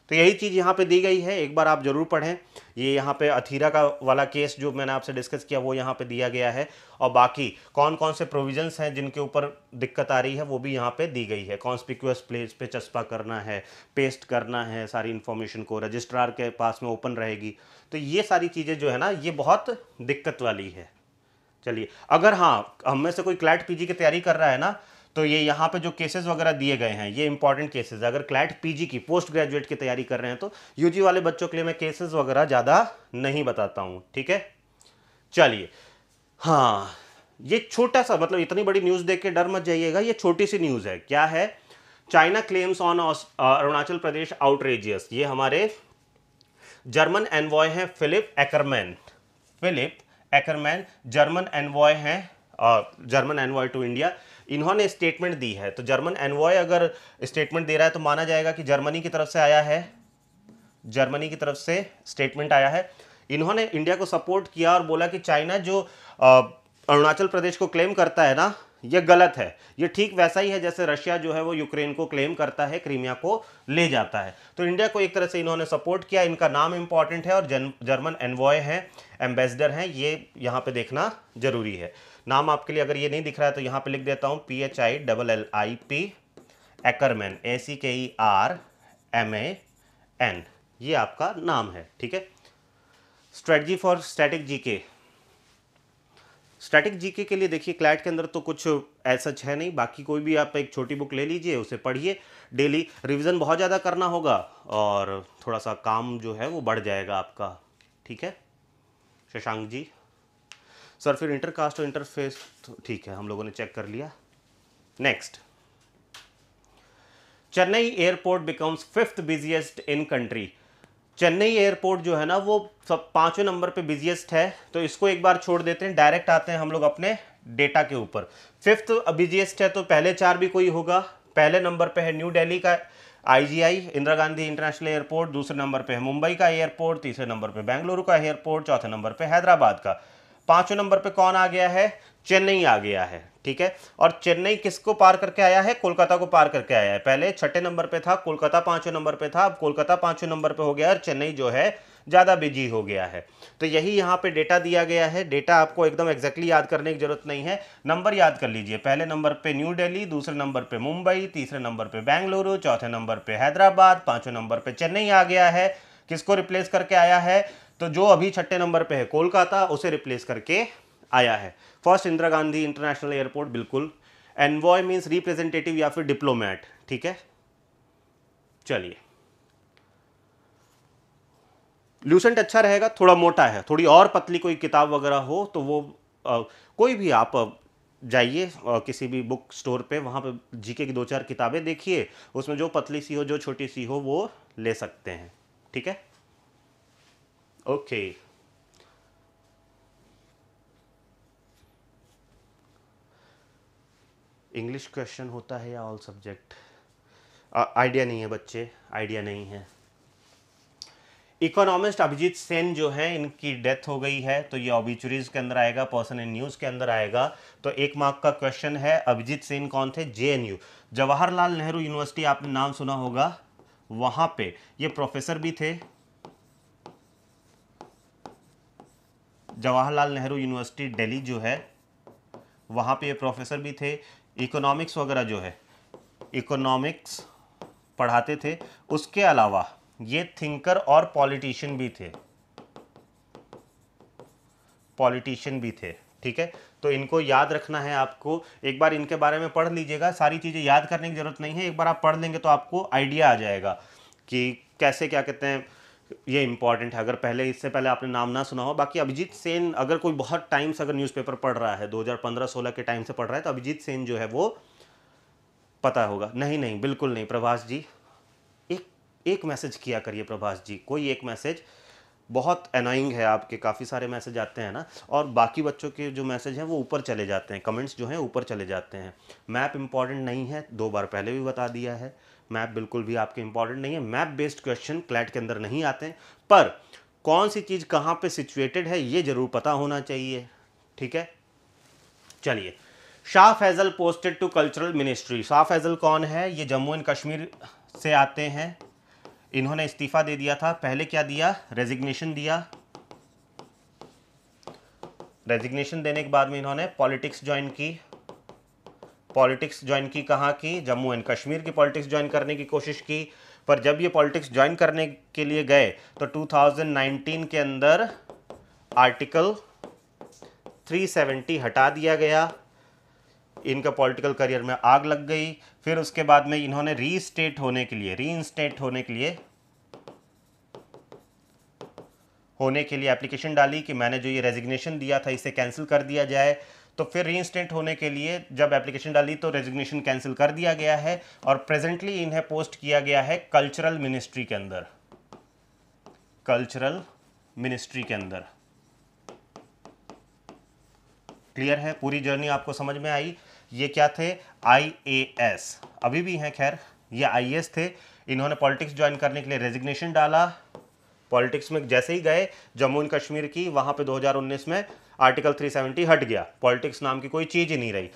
तो यही चीज़ यहाँ पे दी गई है एक बार आप ज़रूर पढ़ें ये यहाँ पे अथीरा का वाला केस जो मैंने आपसे डिस्कस किया वो यहाँ पे दिया गया है और बाकी कौन कौन से प्रोविजंस हैं जिनके ऊपर दिक्कत आ रही है वो भी यहाँ पे दी गई है कॉन्स्पिक्यूस प्लेस पे चस्पा करना है पेस्ट करना है सारी इन्फॉर्मेशन को रजिस्ट्रार के पास में ओपन रहेगी तो ये सारी चीज़ें जो है ना ये बहुत दिक्कत वाली है चलिए अगर हाँ हमें से कोई क्लैट पी की तैयारी कर रहा है ना तो ये यहाँ पे जो केसेस वगैरह दिए गए हैं ये इंपॉर्टेंट केसेस अगर क्लैट पीजी की पोस्ट ग्रेजुएट की तैयारी कर रहे हैं तो यूजी वाले बच्चों के लिए मैं केसेस वगैरह ज़्यादा नहीं बताता हूँ ठीक है चलिए हाँ ये छोटा सा मतलब इतनी बड़ी न्यूज़ देख के डर मत जाइएगा ये छोटी सी न्यूज़ है क्या है China claims on Arunachal Pradesh outrageous ये हमारे जर्मन एनवॉय हैं Philipp Ackermann Philipp Ackermann German envoy हैं जर्मन एनवॉय टू इंडिया इन्होंने स्टेटमेंट दी है तो जर्मन एनवॉय अगर स्टेटमेंट दे रहा है तो माना जाएगा कि जर्मनी की तरफ से आया है जर्मनी की तरफ से स्टेटमेंट आया है इन्होंने इंडिया को सपोर्ट किया और बोला कि चाइना जो अरुणाचल प्रदेश को क्लेम करता है ना यह गलत है ये ठीक वैसा ही है जैसे रशिया जो है वो यूक्रेन को क्लेम करता है क्रीमिया को ले जाता है तो इंडिया को एक तरह से इन्होंने सपोर्ट किया इनका नाम इंपॉर्टेंट है और जर्मन एनवॉय हैं एम्बेसडर हैं ये यहाँ पे देखना जरूरी है नाम आपके लिए अगर ये नहीं दिख रहा है तो यहाँ पे लिख देता हूँ P H I double L I P Ackermann A C K E R M A N ये आपका नाम है ठीक है strategy for static GK static GK के लिए देखिए क्लैट के अंदर तो कुछ ऐसा है नहीं बाकी कोई भी आप एक छोटी बुक ले लीजिए उसे पढ़िए डेली रिवीजन बहुत ज़्यादा करना होगा और थोड़ा सा काम जो है वो बढ़ जाएगा आपका ठीक है शशांक जी सर फिर इंटरकास्ट और इंटरफेस तो ठीक है हम लोगों ने चेक कर लिया next Chennai airport becomes fifth busiest in country Chennai airport जो है ना वो सब पांचवें नंबर पे बिजिएस्ट है तो इसको एक बार छोड़ देते हैं डायरेक्ट आते हैं हम लोग अपने डेटा के ऊपर फिफ्थ बिजिएस्ट है तो पहले चार भी कोई होगा पहले नंबर पे है न्यू दिल्ली का IGI Indira Gandhi international airport दूसरे नंबर पे है मुंबई का एयरपोर्ट तीसरे नंबर पे बेंगलुरु का एयरपोर्ट चौथे नंबर पे हैदराबाद का पांचवें नंबर पे कौन आ गया है चेन्नई आ गया है ठीक है और चेन्नई किसको पार करके आया है कोलकाता को पार करके आया है पहले छठे नंबर पे था कोलकाता पांचवें नंबर पे था अब कोलकाता पांचवें नंबर पे हो गया और चेन्नई जो है ज़्यादा बिजी हो गया है तो यही यहाँ पे डेटा दिया गया है डेटा आपको एकदम एग्जैक्टली याद करने की जरूरत नहीं है नंबर याद कर लीजिए पहले नंबर पे न्यू दिल्ली दूसरे नंबर पे मुंबई तीसरे नंबर पे बेंगलुरु चौथे नंबर पे हैदराबाद पांचवें नंबर पे चेन्नई आ गया है किसको रिप्लेस करके आया है तो जो अभी छठे नंबर पे है कोलकाता उसे रिप्लेस करके आया है first Indira Gandhi international airport बिल्कुल एनवॉय मीन्स रिप्रेजेंटेटिव या फिर डिप्लोमैट ठीक है चलिए ल्यूसेंट अच्छा रहेगा थोड़ा मोटा है थोड़ी और पतली कोई किताब वगैरह हो तो वो आ, कोई भी आप जाइए किसी भी बुक स्टोर पे वहाँ पे जीके की दो चार किताबें देखिए उसमें जो पतली सी हो जो छोटी सी हो वो ले सकते हैं ठीक है Okay. इंग्लिश क्वेश्चन होता है या ऑल सब्जेक्ट आइडिया नहीं है बच्चे आइडिया नहीं है इकोनॉमिस्ट अभिजीत सेन जो है इनकी डेथ हो गई है तो ये ऑबिचुरीज के अंदर आएगा पर्सन इन न्यूज़ के अंदर आएगा तो एक मार्क का क्वेश्चन है अभिजीत सेन कौन थे जेएनयू जवाहरलाल नेहरू यूनिवर्सिटी आपने नाम सुना होगा वहां पे ये प्रोफेसर भी थे जवाहरलाल नेहरू यूनिवर्सिटी दिल्ली जो है वहाँ पे ये प्रोफेसर भी थे इकोनॉमिक्स वगैरह जो है इकोनॉमिक्स पढ़ाते थे उसके अलावा ये थिंकर और पॉलिटिशियन भी थे पॉलिटिशियन भी थे ठीक है तो इनको याद रखना है आपको एक बार इनके बारे में पढ़ लीजिएगा सारी चीज़ें याद करने की ज़रूरत नहीं है एक बार आप पढ़ लेंगे तो आपको आइडिया आ जाएगा कि कैसे क्या कहते हैं ये इंपॉर्टेंट है अगर पहले इससे पहले आपने नाम ना सुना हो बाकी अभिजीत सेन अगर कोई बहुत टाइम से अगर न्यूज़पेपर पढ़ रहा है 2015-16 के टाइम से पढ़ रहा है तो अभिजीत सेन जो है वो पता होगा नहीं नहीं बिल्कुल नहीं प्रभाष जी एक एक मैसेज किया करिए प्रभाष जी कोई एक मैसेज बहुत अनोइंग है आपके काफ़ी सारे मैसेज आते हैं ना और बाकी बच्चों के जो मैसेज हैं वो ऊपर चले जाते हैं कमेंट्स जो हैं ऊपर चले जाते हैं मैप इम्पॉर्टेंट नहीं है दो बार पहले भी बता दिया है मैप बिल्कुल भी आपके इंपॉर्टेंट नहीं है मैप बेस्ड क्वेश्चन क्लैट के अंदर नहीं आते पर कौन सी चीज़ कहां पे सिचुएटेड है ये ज़रूर पता होना चाहिए ठीक है चलिए Shah Faesal posted to cultural ministry Shah Faesal कौन है ये जम्मू एंड कश्मीर से आते हैं इन्होंने इस्तीफ़ा दे दिया था पहले क्या दिया रेजिग्नेशन दिया रेजिग्नेशन देने के बाद में इन्होंने पॉलिटिक्स ज्वाइन की पॉलिटिक्स ज्वाइन की कहाँ की जम्मू एंड कश्मीर की पॉलिटिक्स ज्वाइन करने की कोशिश की पर जब ये पॉलिटिक्स ज्वाइन करने के लिए गए तो 2019 के अंदर आर्टिकल 370 हटा दिया गया इनका पॉलिटिकल करियर में आग लग गई फिर उसके बाद में इन्होंने रीस्टेट होने के लिए री होने के लिए होने के लिए एप्लीकेशन डाली कि मैंने जो ये रेजिग्नेशन दिया था इसे कैंसिल कर दिया जाए तो फिर रीइंस्टेंट होने के लिए जब एप्लीकेशन डाली तो रेजिग्नेशन कैंसिल कर दिया गया है और प्रेजेंटली इन्हें पोस्ट किया गया है कल्चरल मिनिस्ट्री के अंदर कल्चरल मिनिस्ट्री के अंदर क्लियर है पूरी जर्नी आपको समझ में आई ये क्या थे आईएएस अभी भी हैं खैर ये आईएएस थे इन्होंने पॉलिटिक्स ज्वाइन करने के लिए रेजिग्नेशन डाला पॉलिटिक्स में जैसे ही गए जम्मू एंड कश्मीर की वहां पे 2019 में आर्टिकल 370 हट गया पॉलिटिक्स नाम की कोई चीज़ ही नहीं रही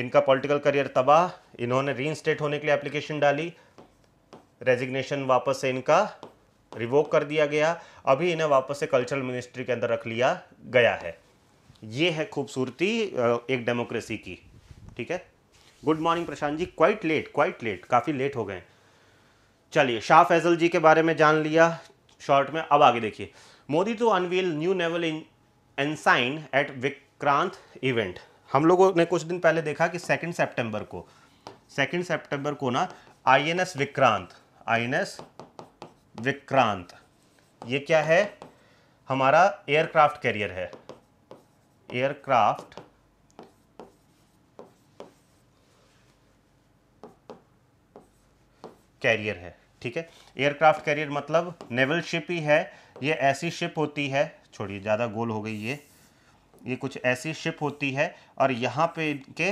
इनका पॉलिटिकल करियर तबाह इन्होंने री होने के लिए एप्लीकेशन डाली रेजिग्नेशन वापस से इनका रिवोक कर दिया गया अभी इन्हें वापस से कल्चरल मिनिस्ट्री के अंदर रख लिया गया है ये है खूबसूरती एक डेमोक्रेसी की ठीक है good morning Prashant ji quite late quite late काफ़ी लेट हो गए चलिए शाह फैजल जी के बारे में जान लिया शॉर्ट में अब आगे देखिए Modi to unveil new naval in ensign at Vikrant event हम लोगों ने कुछ दिन पहले देखा कि सेकेंड सेप्टेम्बर को सेकेंड सेप्टेम्बर को ना I N S Vikrant I N S Vikrant ये क्या है हमारा एयरक्राफ्ट कैरियर है एयरक्राफ्ट कैरियर है ठीक है एयरक्राफ्ट कैरियर मतलब नेवल शिप ही है ये ऐसी शिप होती है छोड़िए ज़्यादा गोल हो गई ये ये कुछ ऐसी शिप होती है और यहाँ पे के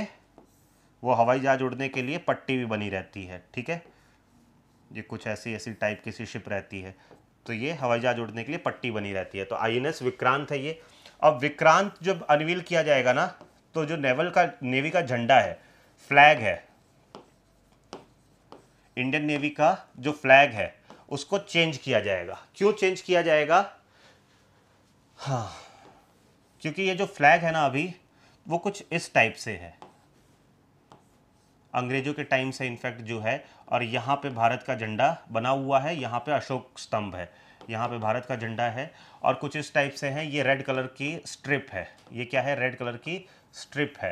वो हवाई जहाज़ उड़ने के लिए पट्टी भी बनी रहती है ठीक है ये कुछ ऐसी ऐसी टाइप की सी शिप रहती है तो ये हवाई जहाज़ उड़ने के लिए पट्टी बनी रहती है तो आई विक्रांत है ये अब विक्रांत जब अनवील किया जाएगा ना तो जो नेवल का नेवी का झंडा है फ्लैग है इंडियन नेवी का जो फ्लैग है उसको चेंज किया जाएगा क्यों चेंज किया जाएगा हाँ क्योंकि ये जो फ्लैग है ना अभी वो कुछ इस टाइप से है अंग्रेजों के टाइम से इनफैक्ट जो है और यहाँ पे भारत का झंडा बना हुआ है यहाँ पे अशोक स्तंभ है यहाँ पे भारत का झंडा है और कुछ इस टाइप से है ये रेड कलर की स्ट्रिप है ये क्या है रेड कलर की स्ट्रिप है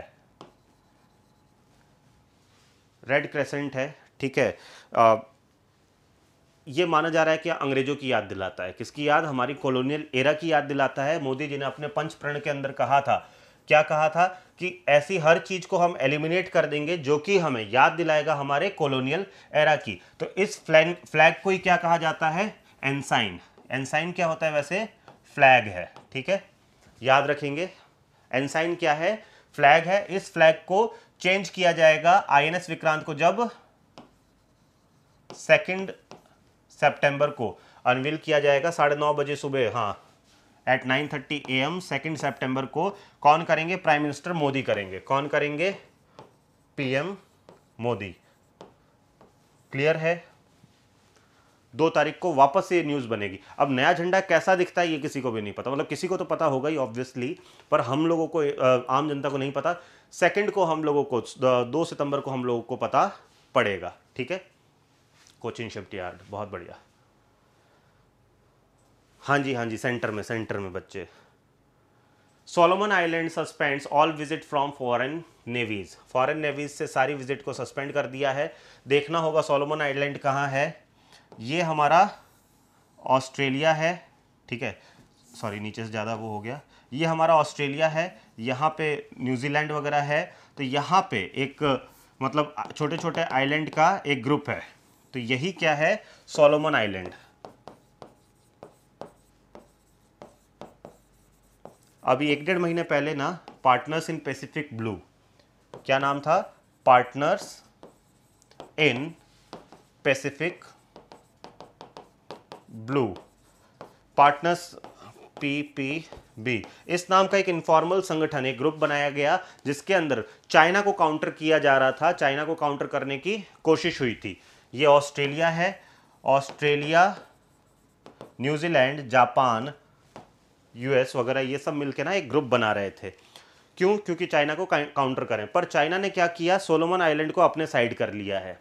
रेड क्रेसेंट है ठीक है ये माना जा रहा है कि अंग्रेजों की याद दिलाता है किसकी याद हमारी कॉलोनियल एरा की याद दिलाता है मोदी जी ने अपने पंच प्रण के अंदर कहा था क्या कहा था कि ऐसी हर चीज़ को हम एलिमिनेट कर देंगे जो कि हमें याद दिलाएगा हमारे कॉलोनियल एरा की तो इस फ्लैग फ्लैग को ही क्या कहा जाता है एनसाइन एनसाइन क्या होता है वैसे फ्लैग है ठीक है याद रखेंगे एनसाइन क्या है फ्लैग है इस फ्लैग को चेंज किया जाएगा आईएनएस विक्रांत को जब सेकंड सेप्टेम्बर को अनविल किया जाएगा साढ़े नौ बजे सुबह हाँ at nine thirty A M second September को कौन करेंगे प्राइम मिनिस्टर मोदी करेंगे कौन करेंगे पीएम मोदी क्लियर है दो तारीख को वापस ये न्यूज़ बनेगी अब नया झंडा कैसा दिखता है ये किसी को भी नहीं पता मतलब किसी को तो पता होगा ही ऑब्वियसली पर हम लोगों को आम जनता को नहीं पता सेकंड को हम लोगों को दो सितंबर को हम लोगों को पता पड़ेगा ठीक है कोचिंग शिफ्ट यार्ड बहुत बढ़िया हाँ जी हाँ जी सेंटर में सेंटर में बच्चे Solomon island suspends all visit from foreign navies foreign navies से सारी विजिट को सस्पेंड कर दिया है देखना होगा सोलोमन आइलैंड कहाँ है ये हमारा ऑस्ट्रेलिया है ठीक है सॉरी नीचे से ज़्यादा वो हो गया ये हमारा ऑस्ट्रेलिया है यहाँ पे न्यूजीलैंड वगैरह है तो यहाँ पे एक मतलब छोटे छोटे आइलैंड का एक ग्रुप है तो यही क्या है सोलोमन आइलैंड अभी एक डेढ़ महीने पहले ना पार्टनर्स इन पैसिफिक ब्लू क्या नाम था partners in Pacific blue partners P P B इस नाम का एक इनफॉर्मल संगठन एक ग्रुप बनाया गया जिसके अंदर चाइना को काउंटर किया जा रहा था चाइना को काउंटर करने की कोशिश हुई थी ये ऑस्ट्रेलिया है ऑस्ट्रेलिया न्यूजीलैंड जापान यूएस वगैरह ये सब मिलके ना एक ग्रुप बना रहे थे क्यों क्योंकि चाइना को काउंटर करें पर चाइना ने क्या किया सोलोमन आइलैंड को अपने साइड कर लिया है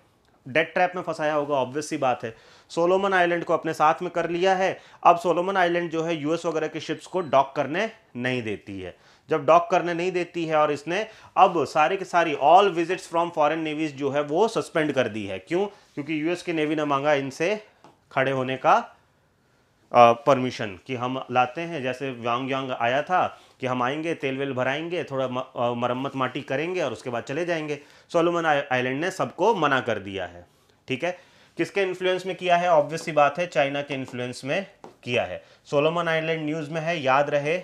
डेड ट्रैप में फंसाया होगा ऑब्वियस सी बात है सोलोमन आइलैंड को अपने साथ में कर लिया है अब सोलोमन आइलैंड जो है यूएस वगैरह की शिप्स को डॉक करने नहीं देती है जब डॉक करने नहीं देती है और इसने अब सारे के सारी all visits from foreign navies जो है वो सस्पेंड कर दी है क्यों क्योंकि यूएस की नेवी ने मांगा इनसे खड़े होने का परमिशन कि हम लाते हैं जैसे व्यांग व्यांग आया था कि हम आएंगे तेल वेल भराएंगे थोड़ा मरम्मत माटी करेंगे और उसके बाद चले जाएंगे सोलोमन आइलैंड ने सबको मना कर दिया है ठीक है किसके इन्फ्लुएंस में किया है ऑब्वियस सी बात है चाइना के इन्फ्लुएंस में किया है सोलोमन आइलैंड न्यूज़ में है याद रहे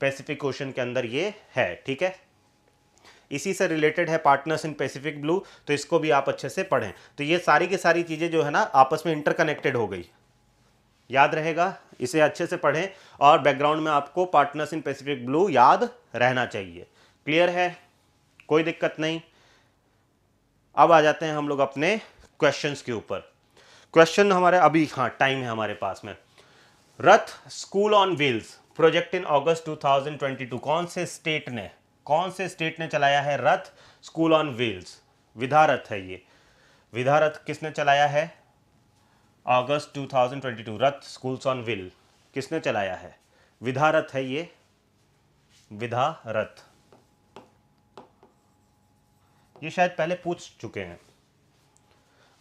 पैसिफिक ओशन के अंदर ये है ठीक है इसी से रिलेटेड है पार्टनर्स इन पैसिफिक ब्लू तो इसको भी आप अच्छे से पढ़ें तो ये सारी की सारी चीज़ें जो है ना आपस में इंटरकनेक्टेड हो गई याद रहेगा इसे अच्छे से पढ़ें और बैकग्राउंड में आपको पार्टनर्स इन पैसिफिक ब्लू याद रहना चाहिए क्लियर है कोई दिक्कत नहीं अब आ जाते हैं हम लोग अपने क्वेश्चन के ऊपर क्वेश्चन हमारे अभी हाँ टाइम है हमारे पास में रथ school on wheels project in August 2022 कौन से स्टेट ने कौन से स्टेट ने चलाया है रथ स्कूल ऑन व्हील्स विधारथ है ये विधारथ किसने चलाया है ऑगस्ट 2022 रथ स्कूल्स ऑन व्हील किसने चलाया है विधारथ है ये विधारथ ये शायद पहले पूछ चुके हैं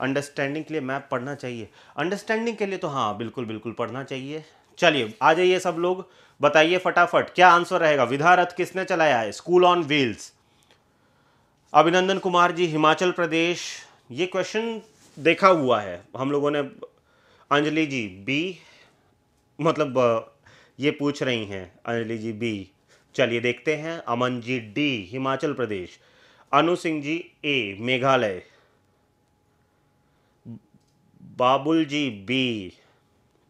अंडरस्टैंडिंग के लिए मैप पढ़ना चाहिए अंडरस्टैंडिंग के लिए तो हाँ बिल्कुल बिल्कुल पढ़ना चाहिए चलिए आ जाइए सब लोग बताइए फटाफट क्या आंसर रहेगा विधा रथ किसने चलाया है स्कूल ऑन व्हील्स अभिनंदन कुमार जी हिमाचल प्रदेश ये क्वेश्चन देखा हुआ है हम लोगों ने अंजलि जी बी मतलब ये पूछ रही हैं अंजलि जी बी चलिए देखते हैं Aman ji D Himachal Pradesh Anu Singh ji A Meghalaya Babul ji B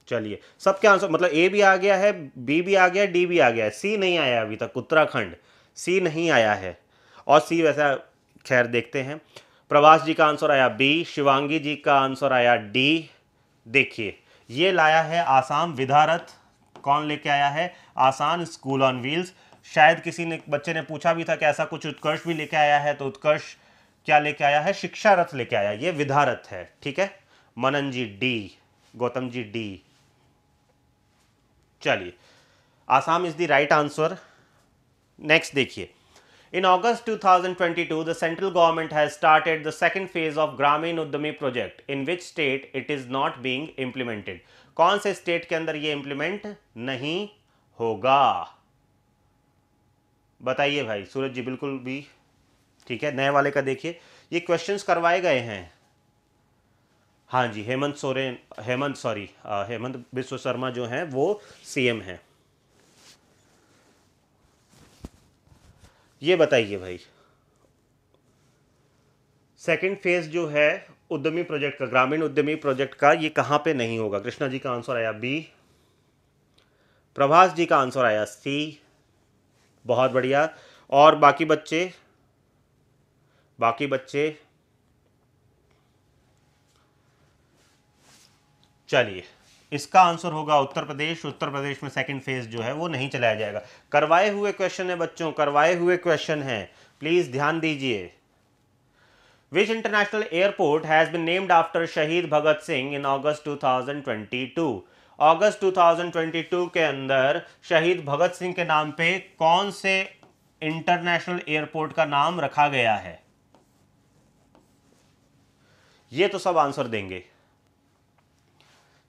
चलिए सबके आंसर मतलब ए भी आ गया है बी भी आ गया डी भी आ गया है सी नहीं आया अभी तक उत्तराखंड सी नहीं आया है और सी वैसा खैर देखते हैं प्रवास जी का आंसर आया बी शिवांगी जी का आंसर आया डी देखिए ये लाया है आसाम विधारथ कौन लेके आया है आसान स्कूल ऑन व्हील्स शायद किसी ने बच्चे ने पूछा भी था कि ऐसा कुछ उत्कर्ष भी लेके आया है तो उत्कर्ष क्या लेके आया है शिक्षा रथ लेके आया ये विधारथ है ठीक है मनन जी डी गौतम जी डी चलिए Assam is the right answer next देखिए in August 2022 thousand twenty two the central government has started the second phase of Gramin Udyami project in which state it is not being implemented कौन से स्टेट के अंदर यह implement नहीं होगा बताइए भाई सूरज जी बिल्कुल भी ठीक है नए वाले का देखिए ये क्वेश्चंस करवाए गए हैं हाँ जी हेमंत सोरेन हेमंत सॉरी हेमंत विश्व शर्मा जो हैं वो सीएम हैं ये बताइए भाई सेकंड फेज जो है उद्यमी प्रोजेक्ट का ग्रामीण उद्यमी प्रोजेक्ट का ये कहाँ पे नहीं होगा कृष्णा जी का आंसर आया बी प्रभास जी का आंसर आया सी बहुत बढ़िया और बाकी बच्चे बाकी बच्चे चलिए इसका आंसर होगा उत्तर प्रदेश उत्तर प्रदेश में सेकंड फेज जो है वो नहीं चलाया जाएगा करवाए हुए क्वेश्चन है बच्चों करवाए हुए क्वेश्चन है प्लीज ध्यान दीजिए which international airport has been named after Shaheed Bhagat Singh in August 2022 अगस्त 2022 के अंदर शहीद भगत सिंह के नाम पे कौन से इंटरनेशनल एयरपोर्ट का नाम रखा गया है ये तो सब आंसर देंगे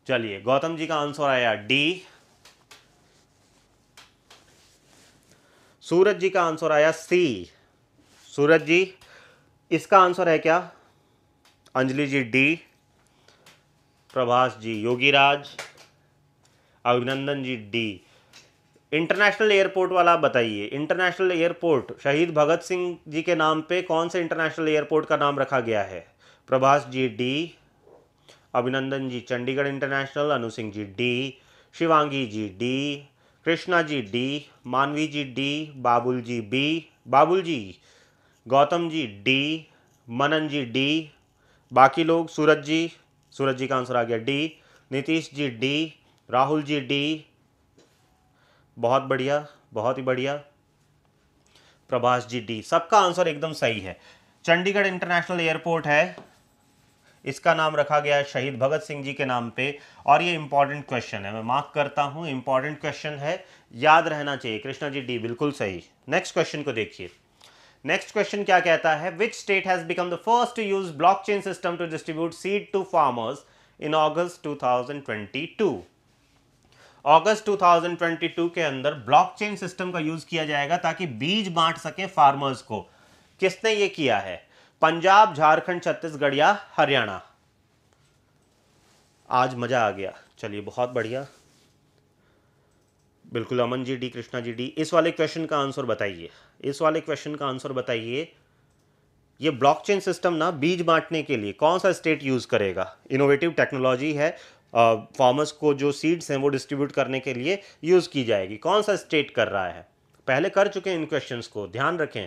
चलिए गौतम जी का आंसर आया डी सूरज जी का आंसर आया सी सूरज जी इसका आंसर है क्या Anjali ji D Prabhas ji Yogiraj Abhinandan ji D international airport वाला बताइए इंटरनेशनल एयरपोर्ट शहीद भगत सिंह जी के नाम पे कौन से इंटरनेशनल एयरपोर्ट का नाम रखा गया है Prabhas ji D Abhinandan ji Chandigarh international Anu Singh ji D Shivangi ji D Krishna ji D Manvi ji D Babul ji B Babul ji Gautam ji D Manan ji D बाकी लोग सूरज जी सूरज जी का आंसर आ गया D Nitish ji D Rahul ji D बहुत बढ़िया बहुत ही बढ़िया प्रभाष जी डी सबका आंसर एकदम सही है चंडीगढ़ इंटरनेशनल एयरपोर्ट है इसका नाम रखा गया है शहीद भगत सिंह जी के नाम पे और ये इंपॉर्टेंट क्वेश्चन है मैं मार्क करता हूँ इंपॉर्टेंट क्वेश्चन है याद रहना चाहिए कृष्णा जी डी बिल्कुल सही नेक्स्ट क्वेश्चन को देखिए नेक्स्ट क्वेश्चन क्या कहता है which state has become the first to use blockchain system to distribute seed to farmers in August to अगस्त 2022 के अंदर ब्लॉकचेन सिस्टम का यूज किया जाएगा ताकि बीज बांट सके फार्मर्स को किसने ये किया है पंजाब झारखंड छत्तीसगढ़ या हरियाणा आज मज़ा आ गया चलिए बहुत बढ़िया बिल्कुल अमन जी डी कृष्णा जी डी इस वाले क्वेश्चन का आंसर बताइए इस वाले क्वेश्चन का आंसर बताइए ये ब्लॉकचेन सिस्टम ना बीज बांटने के लिए कौन सा स्टेट यूज़ करेगा इनोवेटिव टेक्नोलॉजी है फार्मर्स को जो सीड्स हैं वो डिस्ट्रीब्यूट करने के लिए यूज़ की जाएगी कौन सा स्टेट कर रहा है पहले कर चुके हैं इन क्वेश्चंस को ध्यान रखें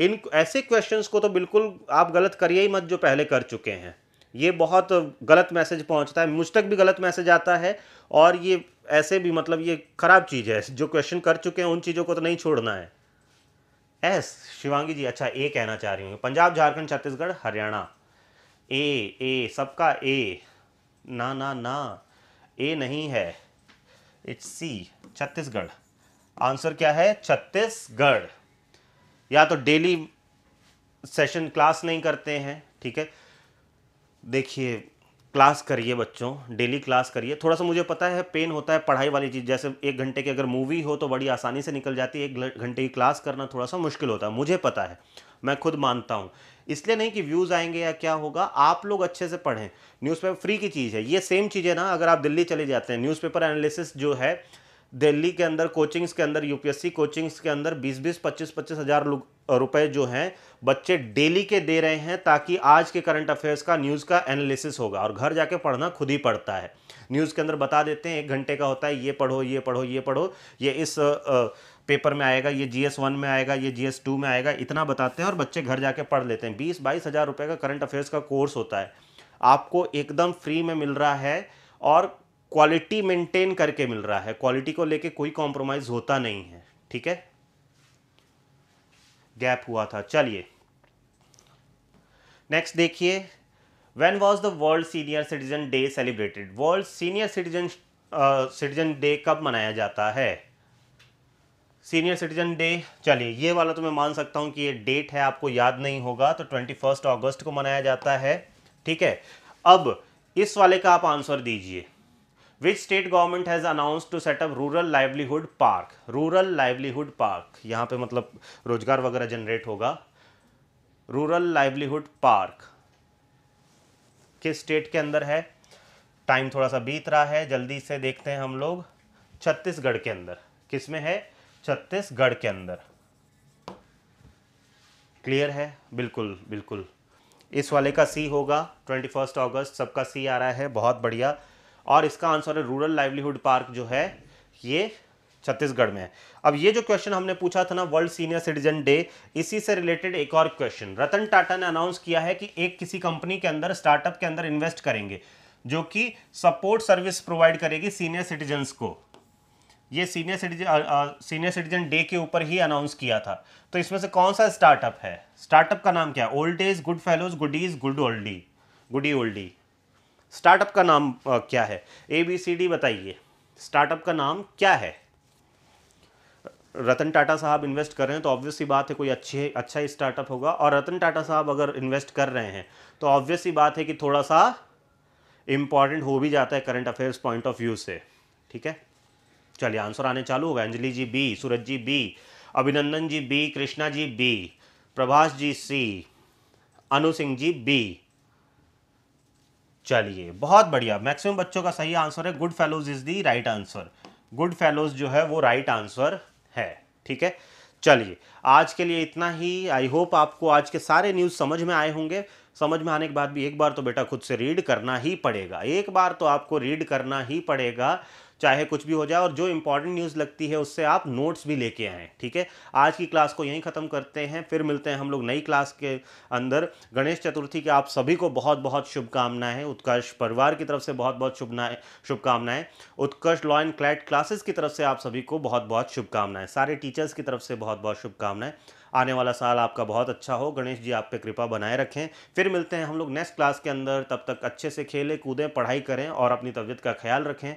इन ऐसे क्वेश्चंस को तो बिल्कुल आप गलत करिए ही मत जो पहले कर चुके हैं ये बहुत गलत मैसेज पहुंचता है मुझ तक भी गलत मैसेज आता है और ये ऐसे भी मतलब ये ख़राब चीज़ है जो क्वेश्चन कर चुके हैं उन चीज़ों को तो नहीं छोड़ना है एस शिवांगी जी अच्छा ए कहना चाह रही हूँ पंजाब झारखंड छत्तीसगढ़ हरियाणा ए ए सबका ए ना ना ना ए नहीं है इट्स सी छत्तीसगढ़ आंसर क्या है छत्तीसगढ़ या तो डेली सेशन क्लास नहीं करते हैं ठीक है देखिए क्लास करिए बच्चों डेली क्लास करिए थोड़ा सा मुझे पता है पेन होता है पढ़ाई वाली चीज़ जैसे एक घंटे की अगर मूवी हो तो बड़ी आसानी से निकल जाती है एक घंटे की क्लास करना थोड़ा सा मुश्किल होता है मुझे पता है मैं खुद मानता हूँ इसलिए नहीं कि व्यूज़ आएंगे या क्या होगा आप लोग अच्छे से पढ़ें न्यूज़पेपर फ्री की चीज़ है ये सेम चीज़ है ना अगर आप दिल्ली चले जाते हैं न्यूज़पेपर एनालिसिस जो है दिल्ली के अंदर कोचिंग्स के अंदर यूपीएससी कोचिंग्स के अंदर 20-20 25 पच्चीस हज़ार रुपए जो हैं बच्चे डेली के दे रहे हैं ताकि आज के करंट अफेयर्स का न्यूज़ का एनालिसिस होगा और घर जाके पढ़ना खुद ही पड़ता है न्यूज़ के अंदर बता देते हैं एक घंटे का होता है ये पढ़ो ये पढ़ो ये पढ़ो ये इस पेपर में आएगा ये जी एस वन में आएगा ये जी एस टू में आएगा इतना बताते हैं और बच्चे घर जाके पढ़ लेते हैं बीस बाईस हज़ार रुपये का करंट अफेयर्स का कोर्स होता है आपको एकदम फ्री में मिल रहा है और क्वालिटी मेंटेन करके मिल रहा है क्वालिटी को लेके कोई कॉम्प्रोमाइज़ होता नहीं है ठीक है गैप हुआ था चलिए नेक्स्ट देखिए when was the world senior citizen day celebrated world senior citizen citizen day कब मनाया जाता है सीनियर सिटीजन डे चलिए ये वाला तो मैं मान सकता हूं कि ये डेट है आपको याद नहीं होगा तो ट्वेंटी फर्स्ट अगस्त को मनाया जाता है ठीक है अब इस वाले का आप आंसर दीजिए which state government has announce to set up rural livelihood park rural livelihood park यहाँ पे मतलब रोजगार वगैरह जनरेट होगा रूरल लाइवलीहुड पार्क किस स्टेट के अंदर है टाइम थोड़ा सा बीत रहा है जल्दी से देखते हैं हम लोग छत्तीसगढ़ के अंदर किस में है छत्तीसगढ़ के अंदर क्लियर है बिल्कुल बिल्कुल इस वाले का सी होगा ट्वेंटी फर्स्ट ऑगस्ट सबका सी आ रहा है बहुत बढ़िया और इसका आंसर है रूरल लाइवलीहुड पार्क जो है ये छत्तीसगढ़ में है अब ये जो क्वेश्चन हमने पूछा था ना वर्ल्ड सीनियर सिटीजन डे इसी से रिलेटेड एक और क्वेश्चन रतन टाटा ने अनाउंस किया है कि एक किसी कंपनी के अंदर स्टार्टअप के अंदर इन्वेस्ट करेंगे जो कि सपोर्ट सर्विस प्रोवाइड करेगी सीनियर सिटीजन्स को ये senior citizen senior citizen day के ऊपर ही अनाउंस किया था तो इसमें से कौन सा स्टार्टअप है स्टार्टअप का नाम क्या है old age good fellows goodies good oldie goodie oldie startup का नाम क्या है ए बी सी डी बताइए स्टार्टअप का नाम क्या है रतन टाटा साहब इन्वेस्ट कर रहे हैं तो ऑब्वियसली बात है कोई अच्छे अच्छा स्टार्टअप होगा और रतन टाटा साहब अगर इन्वेस्ट कर रहे हैं तो ऑब्वियसली बात है कि थोड़ा सा इम्पॉर्टेंट हो भी जाता है current affairs point of view से ठीक है चलिए आंसर आने चालू होगा Anjali ji B Suraj ji B Abhinandan ji B Krishna ji B Prabhash ji C Anu Singh ji B चलिए बहुत बढ़िया मैक्सिमम बच्चों का सही आंसर है good fellows is the right answer good fellows जो है वो राइट right आंसर है ठीक है चलिए आज के लिए इतना ही आई होप आपको आज के सारे न्यूज़ समझ में आए होंगे समझ में आने के बाद भी एक बार तो बेटा खुद से रीड करना ही पड़ेगा एक बार तो आपको रीड करना ही पड़ेगा चाहे कुछ भी हो जाए और जो इंपॉर्टेंट न्यूज़ लगती है उससे आप नोट्स भी लेके आएँ ठीक है आज की क्लास को यहीं ख़त्म करते हैं फिर मिलते हैं हम लोग नई क्लास के अंदर गणेश चतुर्थी के आप सभी को बहुत बहुत शुभकामनाएं उत्कर्ष परिवार की तरफ से बहुत बहुत शुभनाएं शुभकामनाएं Utkarsh law and CLAT classes की तरफ से आप सभी को बहुत बहुत शुभकामनाएं सारे टीचर्स की तरफ से बहुत बहुत शुभकामनाएं आने वाला साल आपका बहुत अच्छा हो गणेश जी आप पे कृपा बनाए रखें फिर मिलते हैं हम लोग नेक्स्ट क्लास के अंदर तब तक अच्छे से खेलें कूदें पढ़ाई करें और अपनी तबीयत का ख्याल रखें